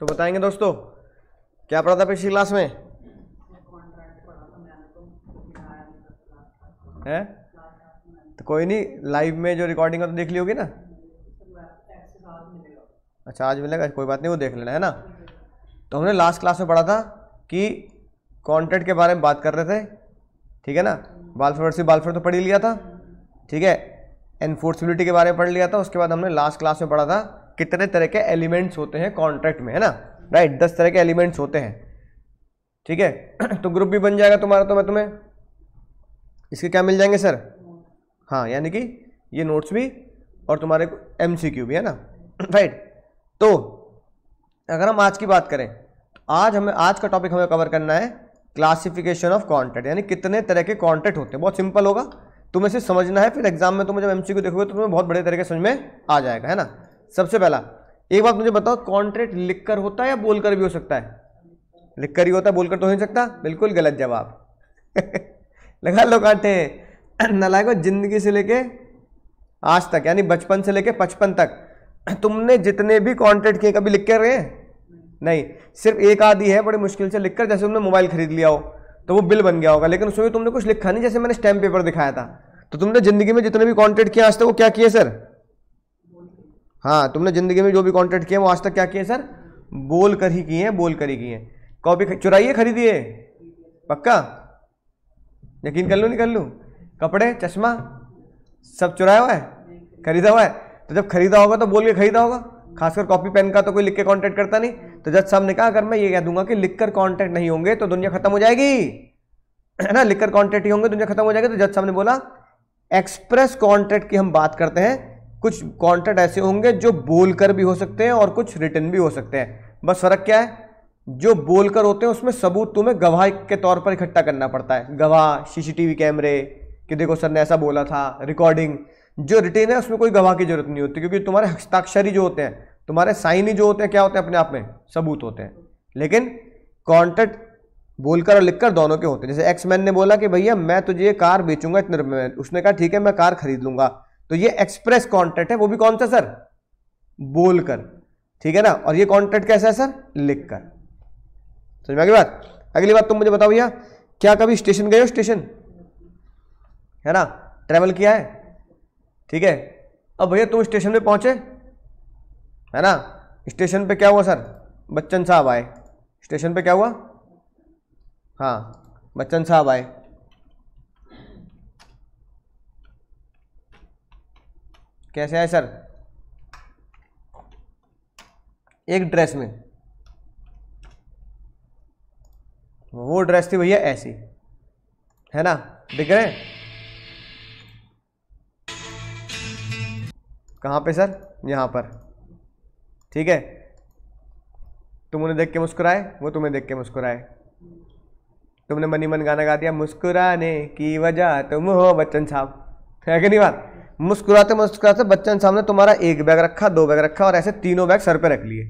तो बताएंगे दोस्तों क्या पढ़ा था पिछली क्लास में है तो कोई नहीं लाइव में जो रिकॉर्डिंग है तो देख ली होगी ना अच्छा आज मिलेगा कोई बात नहीं वो देख लेना है ना तो हमने लास्ट क्लास में पढ़ा था कि कॉन्ट्रैक्ट के बारे में बात कर रहे थे ठीक है ना बालफर से बालफेड तो पढ़ ही लिया था ठीक है एनफोर्सिबिलिटी के बारे में पढ़ लिया था उसके बाद हमने लास्ट क्लास में पढ़ा था कितने तरह के एलिमेंट्स होते हैं कॉन्ट्रैक्ट में है ना राइट दस तरह के एलिमेंट्स होते हैं ठीक है तो ग्रुप भी बन जाएगा तुम्हारा तो मैं तुम्हें इसके क्या मिल जाएंगे सर हाँ यानी कि ये नोट्स भी और तुम्हारे एम भी है ना राइट तो अगर हम आज की बात करें तो आज हमें आज का टॉपिक हमें कवर करना है क्लासिफिकेशन ऑफ कॉन्ट्रैक्ट यानी कितने तरह के कॉन्ट्रैक्ट होते हैं बहुत सिंपल होगा तुम्हें सिर्फ समझना है फिर एग्जाम में तुम जब एमसीक्यू देखोगे तो तुम्हें बहुत बड़े तरह के समझ में आ जाएगा है ना सबसे पहला एक बात मुझे बताओ कॉन्ट्रैक्ट लिखकर होता है या बोलकर भी हो सकता है लिखकर ही होता है बोलकर तो हो नहीं सकता बिल्कुल गलत जवाब लगा लो न नलायको जिंदगी से लेके आज तक यानी बचपन से लेके पचपन तक तुमने जितने भी कॉन्ट्रैक्ट किए कभी लिख कर रहे नहीं सिर्फ एक आदि है बड़ी मुश्किल से लिखकर जैसे तुमने मोबाइल खरीद लिया हो तो वो बिल बन गया होगा लेकिन उसमें भी तुमने कुछ लिखा नहीं जैसे मैंने स्टैम्प पेपर दिखाया था तो तुमने जिंदगी में जितने भी कॉन्ट्रैक्ट किया आज तक वो क्या किए सर हाँ तुमने ज़िंदगी में जो भी कॉन्ट्रैक्ट किए वो आज तक क्या किए सर बोल कर ही किए हैं बोल कर ही किए हैं कॉपी चुराइए खरीदिए पक्का यकीन कर लूँ नहीं कर लूँ कपड़े चश्मा सब चुराया हुआ है खरीदा हुआ है तो जब खरीदा होगा तो बोल के खरीदा होगा खासकर कॉपी पेन का तो कोई लिख के कॉन्ट्रैक्ट करता नहीं तो जज साहब ने कहा अगर मैं ये कह दूंगा कि लिख कर कॉन्ट्रैक्ट नहीं होंगे तो दुनिया खत्म हो जाएगी है ना लिख कर कॉन्ट्रैक्ट ही होंगे दुनिया खत्म हो जाएगी तो जज साहब ने बोला एक्सप्रेस कॉन्ट्रैक्ट की हम बात करते हैं कुछ कॉन्ट्रैक्ट ऐसे होंगे जो बोल कर भी हो सकते हैं और कुछ रिटर्न भी हो सकते हैं बस फर्क क्या है जो बोल कर होते हैं उसमें सबूत तुम्हें गवाह के तौर पर इकट्ठा करना पड़ता है गवाह सीसीटीवी कैमरे कि देखो सर ने ऐसा बोला था रिकॉर्डिंग जो रिटेन है उसमें कोई गवाह की जरूरत नहीं होती क्योंकि तुम्हारे हस्ताक्षर ही जो होते हैं तुम्हारे साइन ही जो होते हैं क्या होते हैं अपने आप में सबूत होते हैं लेकिन कॉन्ट्रैक्ट बोलकर और लिखकर दोनों के होते हैं जैसे एक्स मैन ने बोला कि भैया मैं तुझे कार बेचूंगा इतने रुपये में उसने कहा ठीक है मैं कार खरीद लूंगा तो ये एक्सप्रेस कॉन्ट्रैक्ट है वो भी कौन सा सर बोलकर ठीक है ना और ये कॉन्ट्रैक्ट कैसा है सर लिखकर समझ में आगे बात अगली बात तुम मुझे बताओ भैया क्या कभी स्टेशन गए हो स्टेशन है ना ट्रेवल किया है ठीक है अब भैया तुम स्टेशन पे पहुंचे है ना स्टेशन पे क्या हुआ सर बच्चन साहब आए स्टेशन पे क्या हुआ हाँ बच्चन साहब आए कैसे आए सर एक ड्रेस में वो ड्रेस थी भैया ऐसी है ना दिख रहे कहाँ पे सर यहाँ पर ठीक है तुम उन्हें देख के मुस्कुराए वो तुम्हें देख के मुस्कुराए तुमने मनी मन गाना गा दिया मुस्कुराने की वजह तुम हो बच्चन साहब है कि नहीं बात मुस्कुराते मुस्कुराते बच्चन ने सामने तुम्हारा एक बैग रखा दो बैग रखा और ऐसे तीनों बैग सर पे रख लिए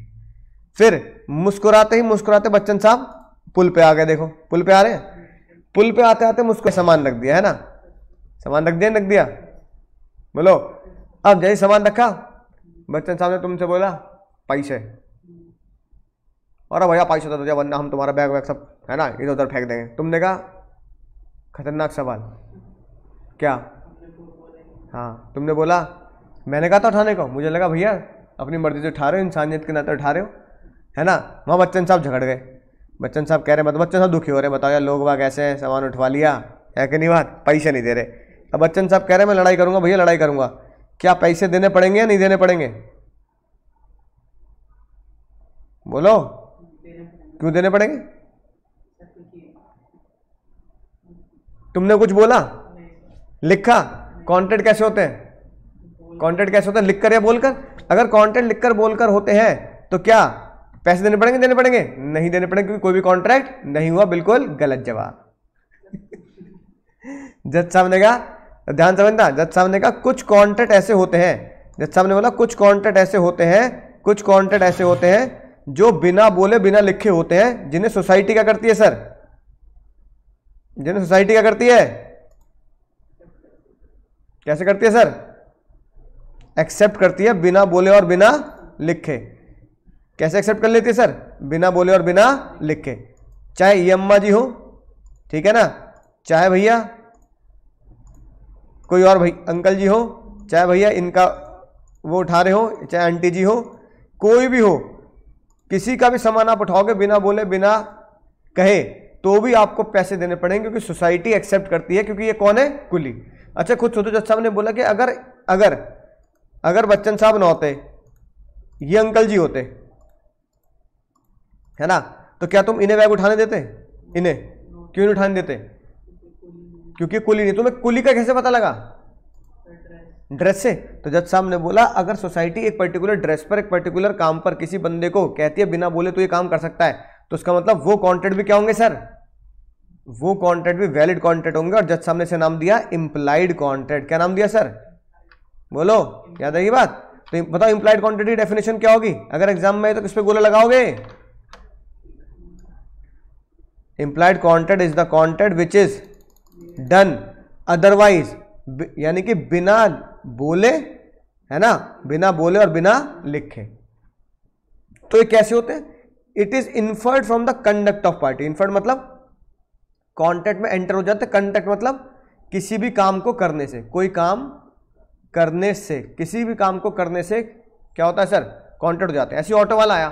फिर मुस्कुराते ही मुस्कुराते बच्चन साहब पुल पे आ गए देखो पुल पे आ रहे हैं पुल पे आते आते मुस्कुरा सामान रख दिया है ना सामान रख दिया रख दिया बोलो अब जैसे सामान रखा बच्चन साहब ने तुमसे बोला पैसे और भैया पैसे तो वरना हम तुम्हारा बैग वैग सब है ना इधर उधर फेंक देंगे तुमने कहा खतरनाक सवाल क्या हाँ तुमने बोला मैंने कहा था उठाने को मुझे लगा भैया अपनी मर्जी से उठा रहे हो इंसानियत के नाते उठा रहे हो है ना वहाँ बच्चन साहब झगड़ गए बच्चन साहब कह रहे मतलब बच्चन साहब दुखी हो रहे बताओ यार लोग वाग ऐसे हैं सामान उठवा लिया है कि नहीं बात पैसे नहीं दे रहे अब बच्चन साहब कह रहे मैं लड़ाई करूँगा भैया लड़ाई करूँगा क्या पैसे देने पड़ेंगे या नहीं देने पड़ेंगे बोलो क्यों देने पड़ेंगे तुमने कुछ बोला लिखा कॉन्टेंट कैसे होते हैं कॉन्टेंट कैसे होते हैं लिख कर या बोलकर अगर कॉन्टेंट लिखकर बोलकर होते हैं तो क्या पैसे देने पड़ेंगे देने पड़ेंगे नहीं देने पड़ेंगे क्योंकि कोई भी कॉन्ट्रैक्ट नहीं हुआ बिल्कुल गलत जवाब जज साहब ने कहा ध्यान समझना जज साहब ने कहा कुछ कॉन्ट्रैक्ट ऐसे होते हैं जज साहब ने बोला कुछ कॉन्ट्रैक्ट ऐसे होते हैं कुछ कॉन्ट्रैक्ट ऐसे होते हैं जो बिना बोले बिना लिखे होते हैं जिन्हें सोसाइटी क्या करती है सर जिन्हें सोसाइटी क्या करती है कैसे करती है सर एक्सेप्ट करती है बिना बोले और बिना लिखे कैसे एक्सेप्ट कर लेती है सर बिना बोले और बिना लिखे चाहे ये अम्मा जी हो ठीक है ना चाहे भैया कोई और भाई अंकल जी हो चाहे भैया इनका वो उठा रहे हो चाहे आंटी जी हो कोई भी हो किसी का भी सामान आप उठाओगे बिना बोले बिना कहे तो भी आपको पैसे देने पड़ेंगे क्योंकि सोसाइटी एक्सेप्ट करती है क्योंकि ये कौन है कुली अच्छा खुद जज साहब ने बोला कि अगर अगर अगर बच्चन साहब ना होते ये अंकल जी होते है ना तो क्या तुम इन्हें बैग उठाने देते इन्हें क्यों नहीं उठाने देते क्योंकि कुली नहीं तुम्हें कुली का कैसे पता लगा ड्रेस से तो जज साहब ने बोला अगर सोसाइटी एक पर्टिकुलर ड्रेस पर एक पर्टिकुलर काम पर किसी बंदे को कहती है बिना बोले तो ये काम कर सकता है तो उसका मतलब वो कॉन्ट्रेक्ट भी क्या होंगे सर वो कॉन्ट्रैक्ट भी वैलिड कॉन्ट्रैक्ट होंगे और जज ने से नाम दिया इम्प्लाइड कॉन्ट्रैक्ट क्या नाम दिया सर बोलो याद आएगी बात तो बताओ इम्प्लाइड कॉन्ट्रैक्ट की डेफिनेशन क्या होगी अगर एग्जाम में तो किस पे गोला लगाओगे implied contract is the contract which is done otherwise यानी कि बिना बोले है ना बिना बोले और बिना लिखे तो ये कैसे होते हैं it is inferred from the conduct of party inferred मतलब कॉन्टैक्ट में एंटर हो जाते हैं कॉन्टैक्ट मतलब किसी भी काम को करने से कोई काम करने से किसी भी काम को करने से क्या होता है सर कॉन्टैक्ट हो जाते हैं ऐसे ऑटो वाला आया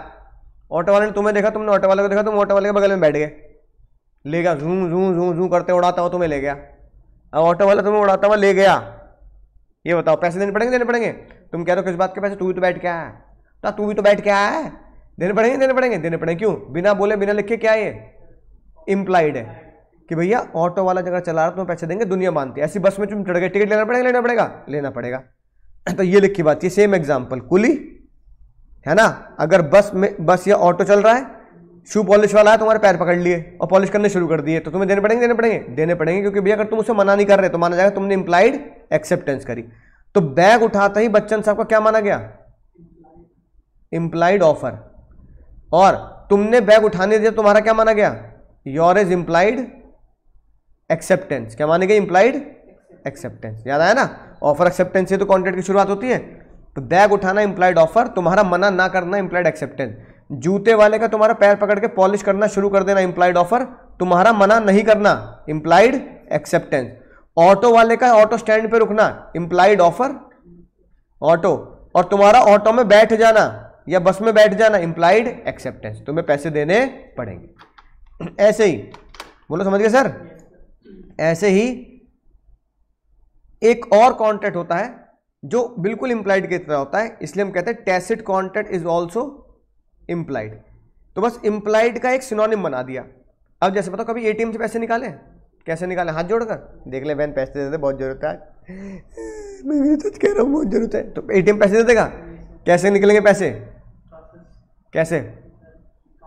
ऑटो वाले ने तुम्हें देखा तुमने ऑटो वाले को देखा तुम ऑटो वाले के बगल में बैठ गए ले गया झूम झूम झूम झूम करते उड़ाता हुआ तुम्हें ले गया अब ऑटो वाला तुम्हें उड़ाता हुआ ले गया ये बताओ पैसे देने पड़ेंगे देने पड़ेंगे तुम कह रहे हो किस बात के पैसे तू भी तो बैठ के आया है तो तू भी तो बैठ के आया है देने पड़ेंगे देने पड़ेंगे देने पड़ेंगे क्यों बिना बोले बिना लिखे क्या ये इम्प्लाइड है कि भैया ऑटो वाला जगह चला रहा तुम्हें पैसे देंगे दुनिया मानती है ऐसी बस में तुम चढ़ गए टिकट लेना पड़ेगा लेना पड़ेगा लेना पड़ेगा तो ये लिखी बात ये सेम एग्जाम्पल कुली है ना अगर बस में बस या ऑटो चल रहा है शू पॉलिश वाला है तुम्हारे पैर पकड़ लिए और पॉलिश करने शुरू कर दिए तो तुम्हें देने पड़ेंगे देने पड़ेंगे देने पड़ेंगे क्योंकि भैया अगर तुम उसे मना नहीं कर रहे तो माना जाएगा तुमने इंप्लाइड एक्सेप्टेंस करी तो बैग उठाते ही बच्चन साहब का क्या माना गया इंप्लाइड ऑफर और तुमने बैग उठाने दिया तुम्हारा क्या माना गया योर इज इंप्लाइड एक्सेप्टेंस क्या मानेंगे इम्प्लाइड एक्सेप्टेंस याद आया ना ऑफर एक्सेप्टेंस से तो कॉन्ट्रैक्ट की शुरुआत होती है तो बैग उठाना इम्प्लाइड ऑफर तुम्हारा मना ना करना इम्प्लाइड एक्सेप्टेंस जूते वाले का तुम्हारा पैर पकड़ के पॉलिश करना शुरू कर देना इम्प्लाइड ऑफर तुम्हारा मना नहीं करना इम्प्लाइड एक्सेप्टेंस ऑटो वाले का ऑटो स्टैंड पे रुकना इम्प्लाइड ऑफर ऑटो और तुम्हारा ऑटो में बैठ जाना या बस में बैठ जाना इम्प्लाइड एक्सेप्टेंस तुम्हें पैसे देने पड़ेंगे ऐसे ही बोलो समझ गए सर ऐसे ही एक और कॉन्ट्रैक्ट होता है जो बिल्कुल इंप्लाइड की तरह होता है इसलिए हम कहते हैं tacit contract is also implied तो बस इंप्लाइड का एक सिनोनिम बना दिया अब जैसे बताओ कभी एटीएम से पैसे निकाले कैसे निकाले हाथ जोड़कर देख ले बहन पैसे देते बहुत जरूरत है मैं सच कह रहा हूँ बहुत जरूरत है तो एटीएम पैसे दे देगा कैसे निकलेंगे पैसे कैसे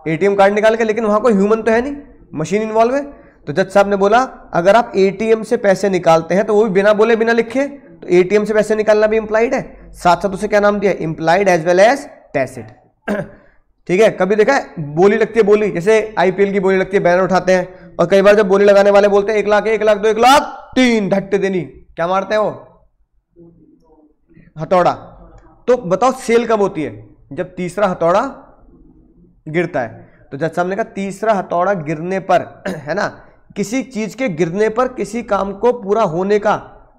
एटीएम कार्ड निकाल के लेकिन वहाँ कोई ह्यूमन तो है नहीं मशीन इन्वॉल्व है तो जज साहब ने बोला अगर आप एटीएम से पैसे निकालते हैं तो वो भी बिना बोले बिना लिखे तो एटीएम से पैसे निकालना भी इंप्लाइड है साथ साथ उसे क्या नाम दिया implied as well as tacit ठीक है कभी देखा है बोली लगती है बोली जैसे आईपीएल की बोली लगती है बैनर उठाते हैं और कई बार जब बोली लगाने वाले बोलते हैं एक लाख एक लाख दो एक लाख तीन धट्टे देनी क्या मारते हैं वो हथौड़ा तो बताओ सेल कब होती है जब तीसरा हथौड़ा गिरता है तो जज साहब ने कहा तीसरा हथौड़ा गिरने पर है ना किसी चीज के गिरने पर किसी काम को पूरा होने का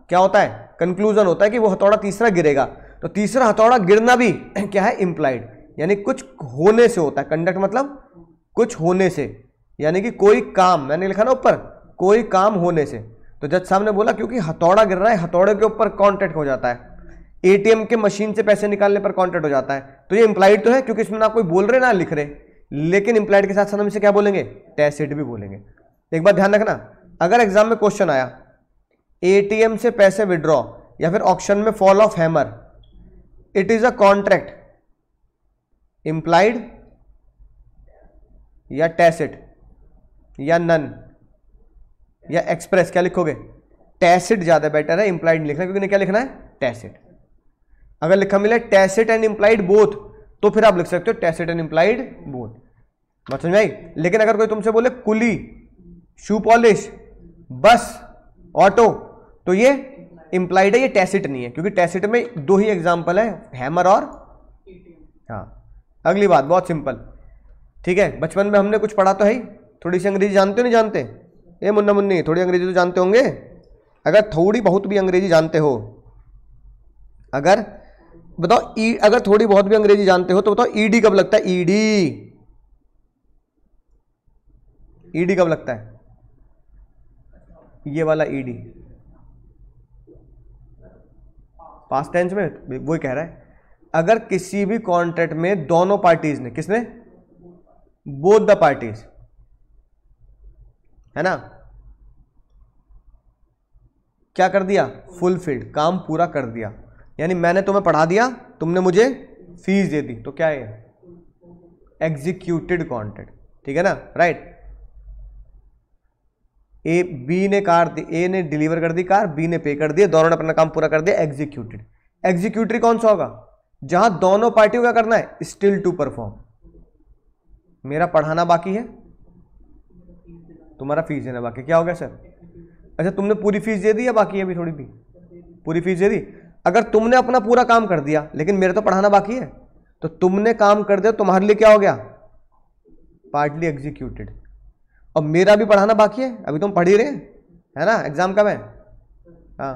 क्या होता है कंक्लूजन होता है कि वो हथौड़ा तीसरा गिरेगा तो तीसरा हथौड़ा गिरना भी क्या है इम्प्लाइड यानी कुछ होने से होता है कंडक्ट मतलब कुछ होने से यानी कि कोई काम मैंने लिखा ना ऊपर कोई काम होने से तो जज साहब ने बोला क्योंकि हथौड़ा गिर रहा है हथौड़े के ऊपर कॉन्ट्रैक्ट हो जाता है एटीएम के मशीन से पैसे निकालने पर कॉन्टैक्ट हो जाता है तो ये इम्प्लाइड तो है क्योंकि इसमें ना कोई बोल रहे ना लिख रहे लेकिन इम्प्लाइड के साथ साथ हम इसे क्या बोलेंगे टैसिड भी बोलेंगे एक बार ध्यान रखना अगर एग्जाम में क्वेश्चन आया एटीएम से पैसे विड्रॉ या फिर ऑप्शन में fall of hammer it is a contract implied या टैसिड या नन या एक्सप्रेस क्या लिखोगे टैसिड ज़्यादा बेटर है इंप्लाइड लिखना क्योंकि क्या लिखना है टैसिड अगर लिखा मिला टैसिड एंड इंप्लाइड बोथ तो फिर आप लिख सकते हो टैसिड एंड इंप्लाइड बोथ बात समझ आई लेकिन अगर कोई तुमसे बोले कुली शू पॉलिश बस ऑटो तो ये इम्प्लाइड है ये टेसिट नहीं है क्योंकि टेसिट में दो ही एग्जाम्पल है हैमर और हाँ अगली बात बहुत सिंपल ठीक है बचपन में हमने कुछ पढ़ा तो है ही थोड़ी सी अंग्रेजी जानते हो नहीं जानते ये मुन्ना मुन्नी थोड़ी अंग्रेजी तो जानते होंगे अगर थोड़ी बहुत भी अंग्रेजी जानते हो अगर बताओ ई अगर थोड़ी बहुत भी अंग्रेजी जानते हो तो बताओ ईडी कब लगता है ईडी ईडी कब लगता है ये वाला E e D past tense में वही कह रहा है अगर किसी भी कॉन्ट्रैक्ट में दोनों पार्टीज ने किसने बोथ द पार्टीज है ना क्या कर दिया फुलफिल्ड काम पूरा कर दिया यानी मैंने तुम्हें पढ़ा दिया तुमने मुझे फीस दे दी तो क्या है एग्जीक्यूटेड कॉन्ट्रैक्ट ठीक है ना राइट ए बी ने कार दी ए ने डिलीवर कर दी कार बी ने पे कर दिया दोनों ने अपना काम पूरा कर दिया एग्जीक्यूटेड एग्जीक्यूटरी कौन सा होगा जहां दोनों पार्टियों का करना है स्टिल टू परफॉर्म मेरा पढ़ाना बाकी है तुम्हारा फीस देना बाकी क्या हो गया सर अच्छा तुमने पूरी फीस दे दी या बाकी है अभी थोड़ी भी पूरी फीस दे दी अगर तुमने अपना पूरा काम कर दिया लेकिन मेरा तो पढ़ाना बाकी है तो तुमने काम कर दिया तुम्हारे लिए क्या हो गया पार्टली एग्जीक्यूटेड और मेरा भी पढ़ाना बाकी है अभी तुम तो पढ़ ही रहे है ना एग्जाम कब है हाँ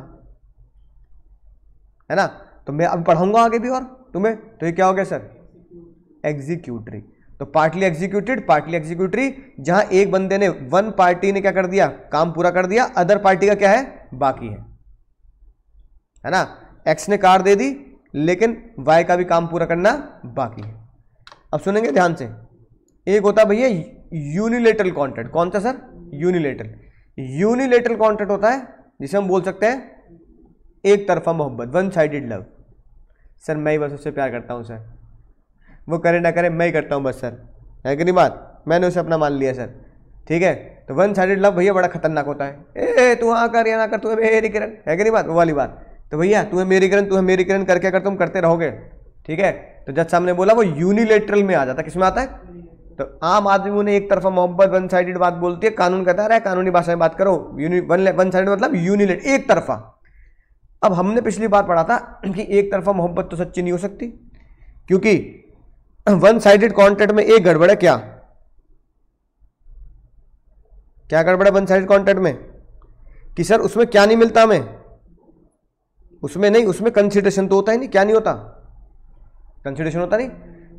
है ना तो मैं अब पढ़ाऊंगा आगे भी और तुम्हें तो ये क्या हो गया सर एग्जीक्यूटरी तो पार्टली एग्जीक्यूटेड पार्टली एग्जीक्यूटरी जहां एक बंदे ने वन पार्टी ने क्या कर दिया काम पूरा कर दिया अदर पार्टी का क्या है बाकी है है ना एक्स ने कार दे दी लेकिन वाई का भी काम पूरा करना बाकी है अब सुनेंगे ध्यान से एक होता भैया यूनिलेटरल कॉन्ट्रैक्ट कौन सा सर यूनिलेटरल यूनिलेटरल कॉन्ट्रैक्ट होता है जिसे हम बोल सकते हैं एक तरफा मोहब्बत वन साइडेड लव सर मैं ही बस उससे प्यार करता हूँ सर वो करे ना करे मैं ही करता हूँ बस सर है कि नहीं बात मैंने उसे अपना मान लिया सर ठीक है तो वन साइडेड लव भैया बड़ा खतरनाक होता है ए तू हाँ कर या ना कर तू मेरी किरण है कि नहीं बात वो वाली बात तो भैया तू है मेरी किरण तू है मेरी किरण करके अगर कर तुम करते रहोगे ठीक है तो जज साहब ने बोला वो यूनिलेटरल में आ जाता है किसमें आता है तो आम आदमी उन्हें एक तरफा मोहब्बत वन साइडेड बात बोलती है कानून कहता है कानूनी भाषा में बात करो वन साइड मतलब यूनिलेट एक तरफा अब हमने पिछली बार पढ़ा था कि एक तरफा मोहब्बत तो सच्ची नहीं हो सकती क्योंकि वन साइडेड कॉन्ट्रैक्ट में एक गड़बड़ है क्या क्या गड़बड़ है वन साइडेड कॉन्ट्रैक्ट में कि सर उसमें क्या नहीं मिलता हमें उसमें नहीं उसमें कंसिडरेशन तो होता ही नहीं क्या नहीं होता कंसिडरेशन होता नहीं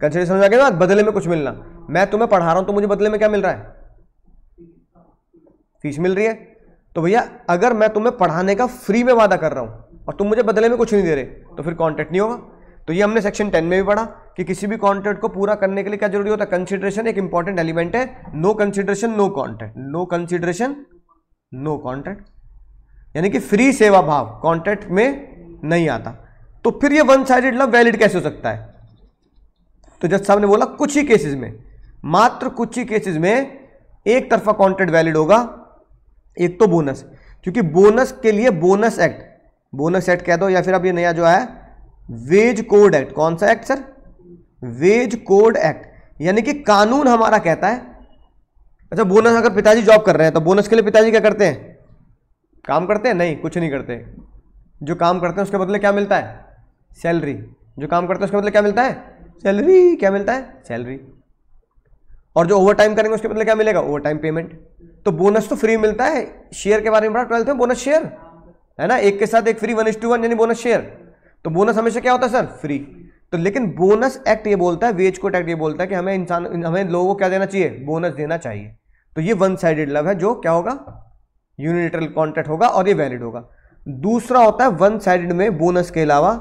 कंसिडरेशन हो जाके बदले में कुछ मिलना मैं तुम्हें पढ़ा रहा हूं तो मुझे बदले में क्या मिल रहा है फीस मिल रही है तो भैया अगर मैं तुम्हें पढ़ाने का फ्री में वादा कर रहा हूं और तुम मुझे बदले में कुछ नहीं दे रहे तो फिर कॉन्ट्रैक्ट नहीं होगा तो ये हमने सेक्शन टेन में भी पढ़ा कि किसी भी कॉन्ट्रैक्ट को पूरा करने के लिए क्या जरूरी होता है कंसिडरेशन एक इंपॉर्टेंट एलिमेंट है no consideration no contract no consideration no contract यानी कि फ्री सेवा भाव कॉन्ट्रैक्ट में नहीं आता तो फिर ये वन साइडेड लव वैलिड कैसे हो सकता है तो जज साहब ने बोला कुछ ही केसेस में मात्र कुछ ही केसेस में एक तरफा कॉन्ट्रैक्ट वैलिड होगा एक तो बोनस क्योंकि बोनस के लिए बोनस एक्ट बोनस एक्ट कह दो या फिर अब ये नया जो है वेज कोड एक्ट कौन सा act sir wage code act यानी कि कानून हमारा कहता है अच्छा बोनस अगर पिताजी जॉब कर रहे हैं तो बोनस के लिए पिताजी क्या करते हैं काम करते हैं नहीं कुछ नहीं करते जो काम करते हैं उसके बदले क्या मिलता है सैलरी जो काम करते हैं उसके बदले क्या मिलता है सैलरी क्या मिलता है सैलरी और जो ओवर टाइम करेंगे उसके बदले क्या मिलेगा ओवर टाइम पेमेंट तो बोनस तो फ्री मिलता है शेयर के बारे में पढ़ा ट्वेल्थ में बोनस शेयर है ना एक के साथ एक free one is to one यानी बोनस शेयर तो बोनस हमेशा क्या होता है सर फ्री तो लेकिन बोनस एक्ट ये बोलता है वेज कोट एक्ट ये बोलता है कि हमें इंसान हमें लोगों को क्या देना चाहिए बोनस देना चाहिए तो ये वन साइडेड लव है जो क्या होगा यूनिटरल कॉन्ट्रैक्ट होगा और ये वैलिड होगा दूसरा होता है वन साइडेड में बोनस के अलावा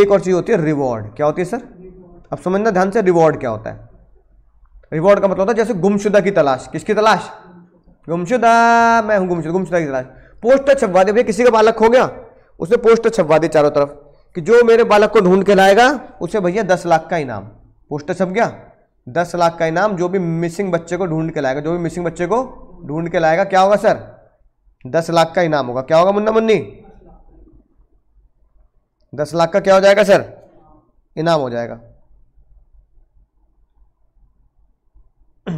एक और चीज़ होती है रिवॉर्ड क्या होती है सर अब समझना ध्यान से रिवॉर्ड क्या होता है रिवॉर्ड का मतलब होता है जैसे गुमशुदा की तलाश किसकी तलाश गुमशुदा मैं हूँ गुमशुदा गुमशुदा की तलाश पोस्टर छपवा दे भैया किसी का बालक हो गया उसने पोस्टर छपवा दिए चारों तरफ कि जो मेरे बालक को ढूंढ के लाएगा उसे भैया दस लाख का इनाम पोस्टर छप गया दस लाख का इनाम जो भी मिसिंग बच्चे को ढूंढ के लाएगा जो भी मिसिंग बच्चे को ढूंढ के लाएगा क्या होगा सर दस लाख का इनाम होगा क्या होगा मुन्ना मुन्नी दस लाख का क्या हो जाएगा सर इनाम हो जाएगा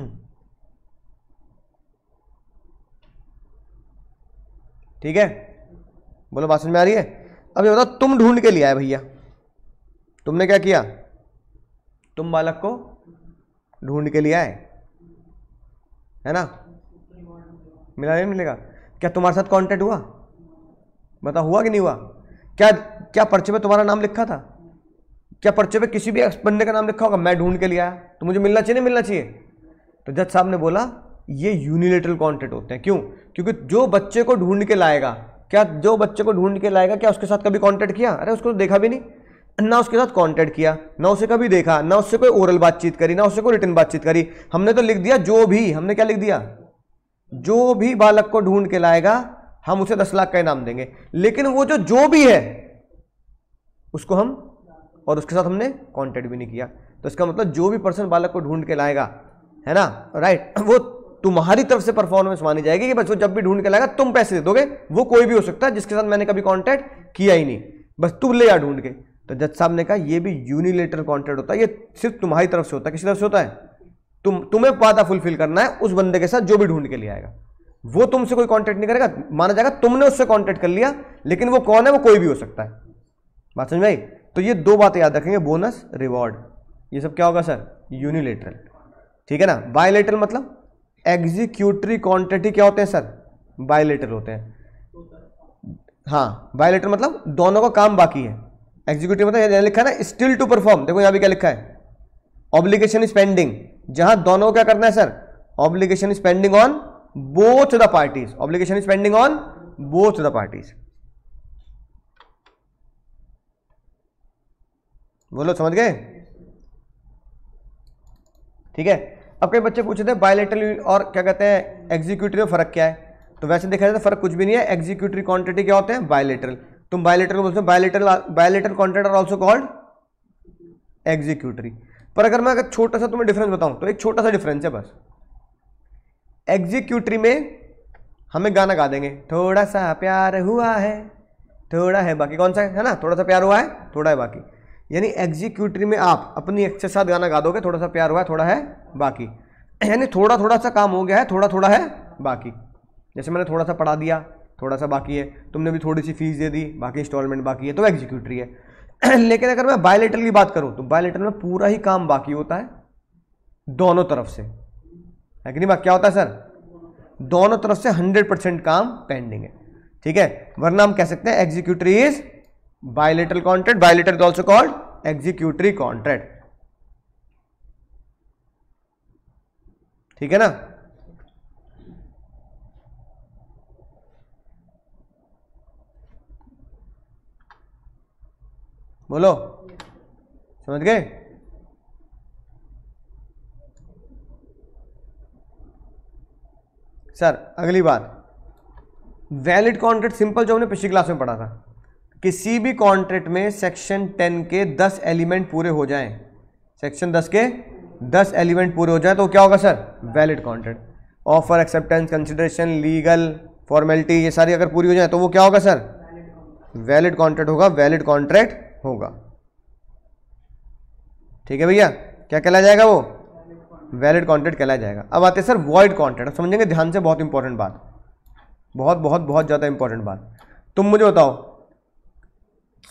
ठीक है बोलो बात समझ में आ रही है अब ये बताओ तुम ढूंढ के लिए आए भैया तुमने क्या किया तुम बालक को ढूंढ के लिए आए है ना मिला नहीं मिलेगा क्या तुम्हारे साथ कांटेक्ट हुआ बता मतलब हुआ कि नहीं हुआ क्या क्या पर्चे पे तुम्हारा नाम लिखा था क्या पर्चे पे किसी भी बंदे का नाम लिखा होगा मैं ढूंढ के लिए आया तो मुझे मिलना चाहिए नहीं मिलना चाहिए तो जज साहब ने बोला ये यूनिलेटरल कॉन्टेंट होते हैं क्यों क्योंकि जो बच्चे को ढूंढ के लाएगा क्या जो बच्चे को ढूंढ के लाएगा क्या उसके साथ कभी कॉन्टैक्ट किया अरे उसको तो देखा भी नहीं ना उसके साथ कॉन्टैक्ट किया ना उसे कभी देखा ना उससे कोई ओरल बातचीत करी ना उससे कोई रिटर्न बातचीत करी हमने तो लिख दिया जो भी हमने क्या लिख दिया जो भी बालक को ढूंढ के लाएगा हम उसे दस लाख का इनाम देंगे लेकिन वो जो जो भी है उसको हम और उसके साथ हमने कॉन्टेक्ट भी नहीं किया तो इसका मतलब जो भी पर्सन बालक को ढूंढ के लाएगा है ना राइट वो तुम्हारी तरफ से परफॉर्मेंस मानी जाएगी कि बच्चों जब भी ढूंढ के लाएगा तुम पैसे दे दोगे वो कोई भी हो सकता है जिसके साथ मैंने कभी कॉन्टैक्ट किया ही नहीं बस तू ले आ ढूंढ के तो जज साहब ने कहा ये भी यूनिलेटर कॉन्ट्रैक्ट होता है ये सिर्फ तुम्हारी तरफ से होता है किसी तरफ से होता है तुम तुम्हें वादा फुलफिल करना है उस बंदे के साथ जो भी ढूंढ के लिए आएगा वो तुमसे कोई कॉन्टैक्ट नहीं करेगा माना जाएगा तुमने उससे कॉन्टैक्ट कर लिया लेकिन वो कौन है वो कोई भी हो सकता है बात समझ भाई तो ये दो बातें याद रखेंगे बोनस रिवॉर्ड ये सब क्या होगा सर यूनिलेटरल ठीक है ना बायोलेटर मतलब एग्जीक्यूटरी क्वांटिटी क्या होते हैं सर बायोलेटर होते हैं हाँ बायोलेटर मतलब दोनों का काम बाकी है एग्जीक्यूटिव मतलब यहाँ लिखा है ना स्टिल टू परफॉर्म देखो यहाँ भी क्या लिखा है ऑब्लिगेशन इज पेंडिंग जहां दोनों को क्या करना है sir obligation is pending on both the parties obligation is pending on both the parties बोलो समझ गए ठीक है अब कई बच्चे पूछे थे बायोलेटरल और क्या कहते हैं एग्जीक्यूटरी में फ़र्क क्या है तो वैसे देखा जाए तो फर्क कुछ भी नहीं है एग्जीक्यूटरी क्वांटिटी क्या होते हैं बायोलेटरल तुम बायोलेटरल बोलते हो bilateral bilateral quantity are also called executory पर अगर मैं अगर छोटा सा तुम्हें डिफरेंस बताऊं तो एक छोटा सा डिफरेंस है बस एग्जीक्यूटरी में हमें गाना गा देंगे थोड़ा सा प्यार हुआ है थोड़ा है बाकी कौन सा है ना थोड़ा सा प्यार हुआ है थोड़ा है बाकी यानी एग्जीक्यूटरी में आप अपनी इच्छा साथ गाना गा दोगे थोड़ा सा प्यार हुआ है थोड़ा है बाकी यानी थोड़ा थोड़ा सा काम हो गया है थोड़ा थोड़ा है बाकी जैसे मैंने थोड़ा सा पढ़ा दिया थोड़ा सा बाकी है तुमने भी थोड़ी सी फीस दे दी बाकी इंस्टॉलमेंट बाकी है तो एग्जीक्यूटरी है लेकिन अगर मैं बायोलेटरल की बात करूँ तो बायोलेटरल में पूरा ही काम बाकी होता है दोनों तरफ से है कि नहीं बात क्या होता है सर दोनों तरफ से हंड्रेड परसेंट काम पेंडिंग है ठीक है वरना हम कह सकते हैं executory is bilateral contract bilateral is also called executory contract ठीक है ना बोलो समझ गए सर अगली बात वैलिड कॉन्ट्रैक्ट सिंपल जो हमने पिछली क्लास में पढ़ा था किसी भी कॉन्ट्रैक्ट में सेक्शन टेन के दस एलिमेंट पूरे हो जाएं सेक्शन दस के दस एलिमेंट पूरे हो जाए तो क्या होगा sir valid contract offer acceptance consideration legal formality ये सारी अगर पूरी हो जाए तो वो क्या होगा सर वैलिड कॉन्ट्रैक्ट होगा वैलिड कॉन्ट्रैक्ट होगा ठीक है भैया क्या कहलाया जाएगा वो वैलिड कॉन्ट्रैक्ट कहलाया जाएगा अब आते हैं सर वॉइड कॉन्ट्रैक्ट समझेंगे ध्यान से बहुत इंपॉर्टेंट बात बहुत बहुत बहुत ज़्यादा इंपॉर्टेंट बात तुम मुझे बताओ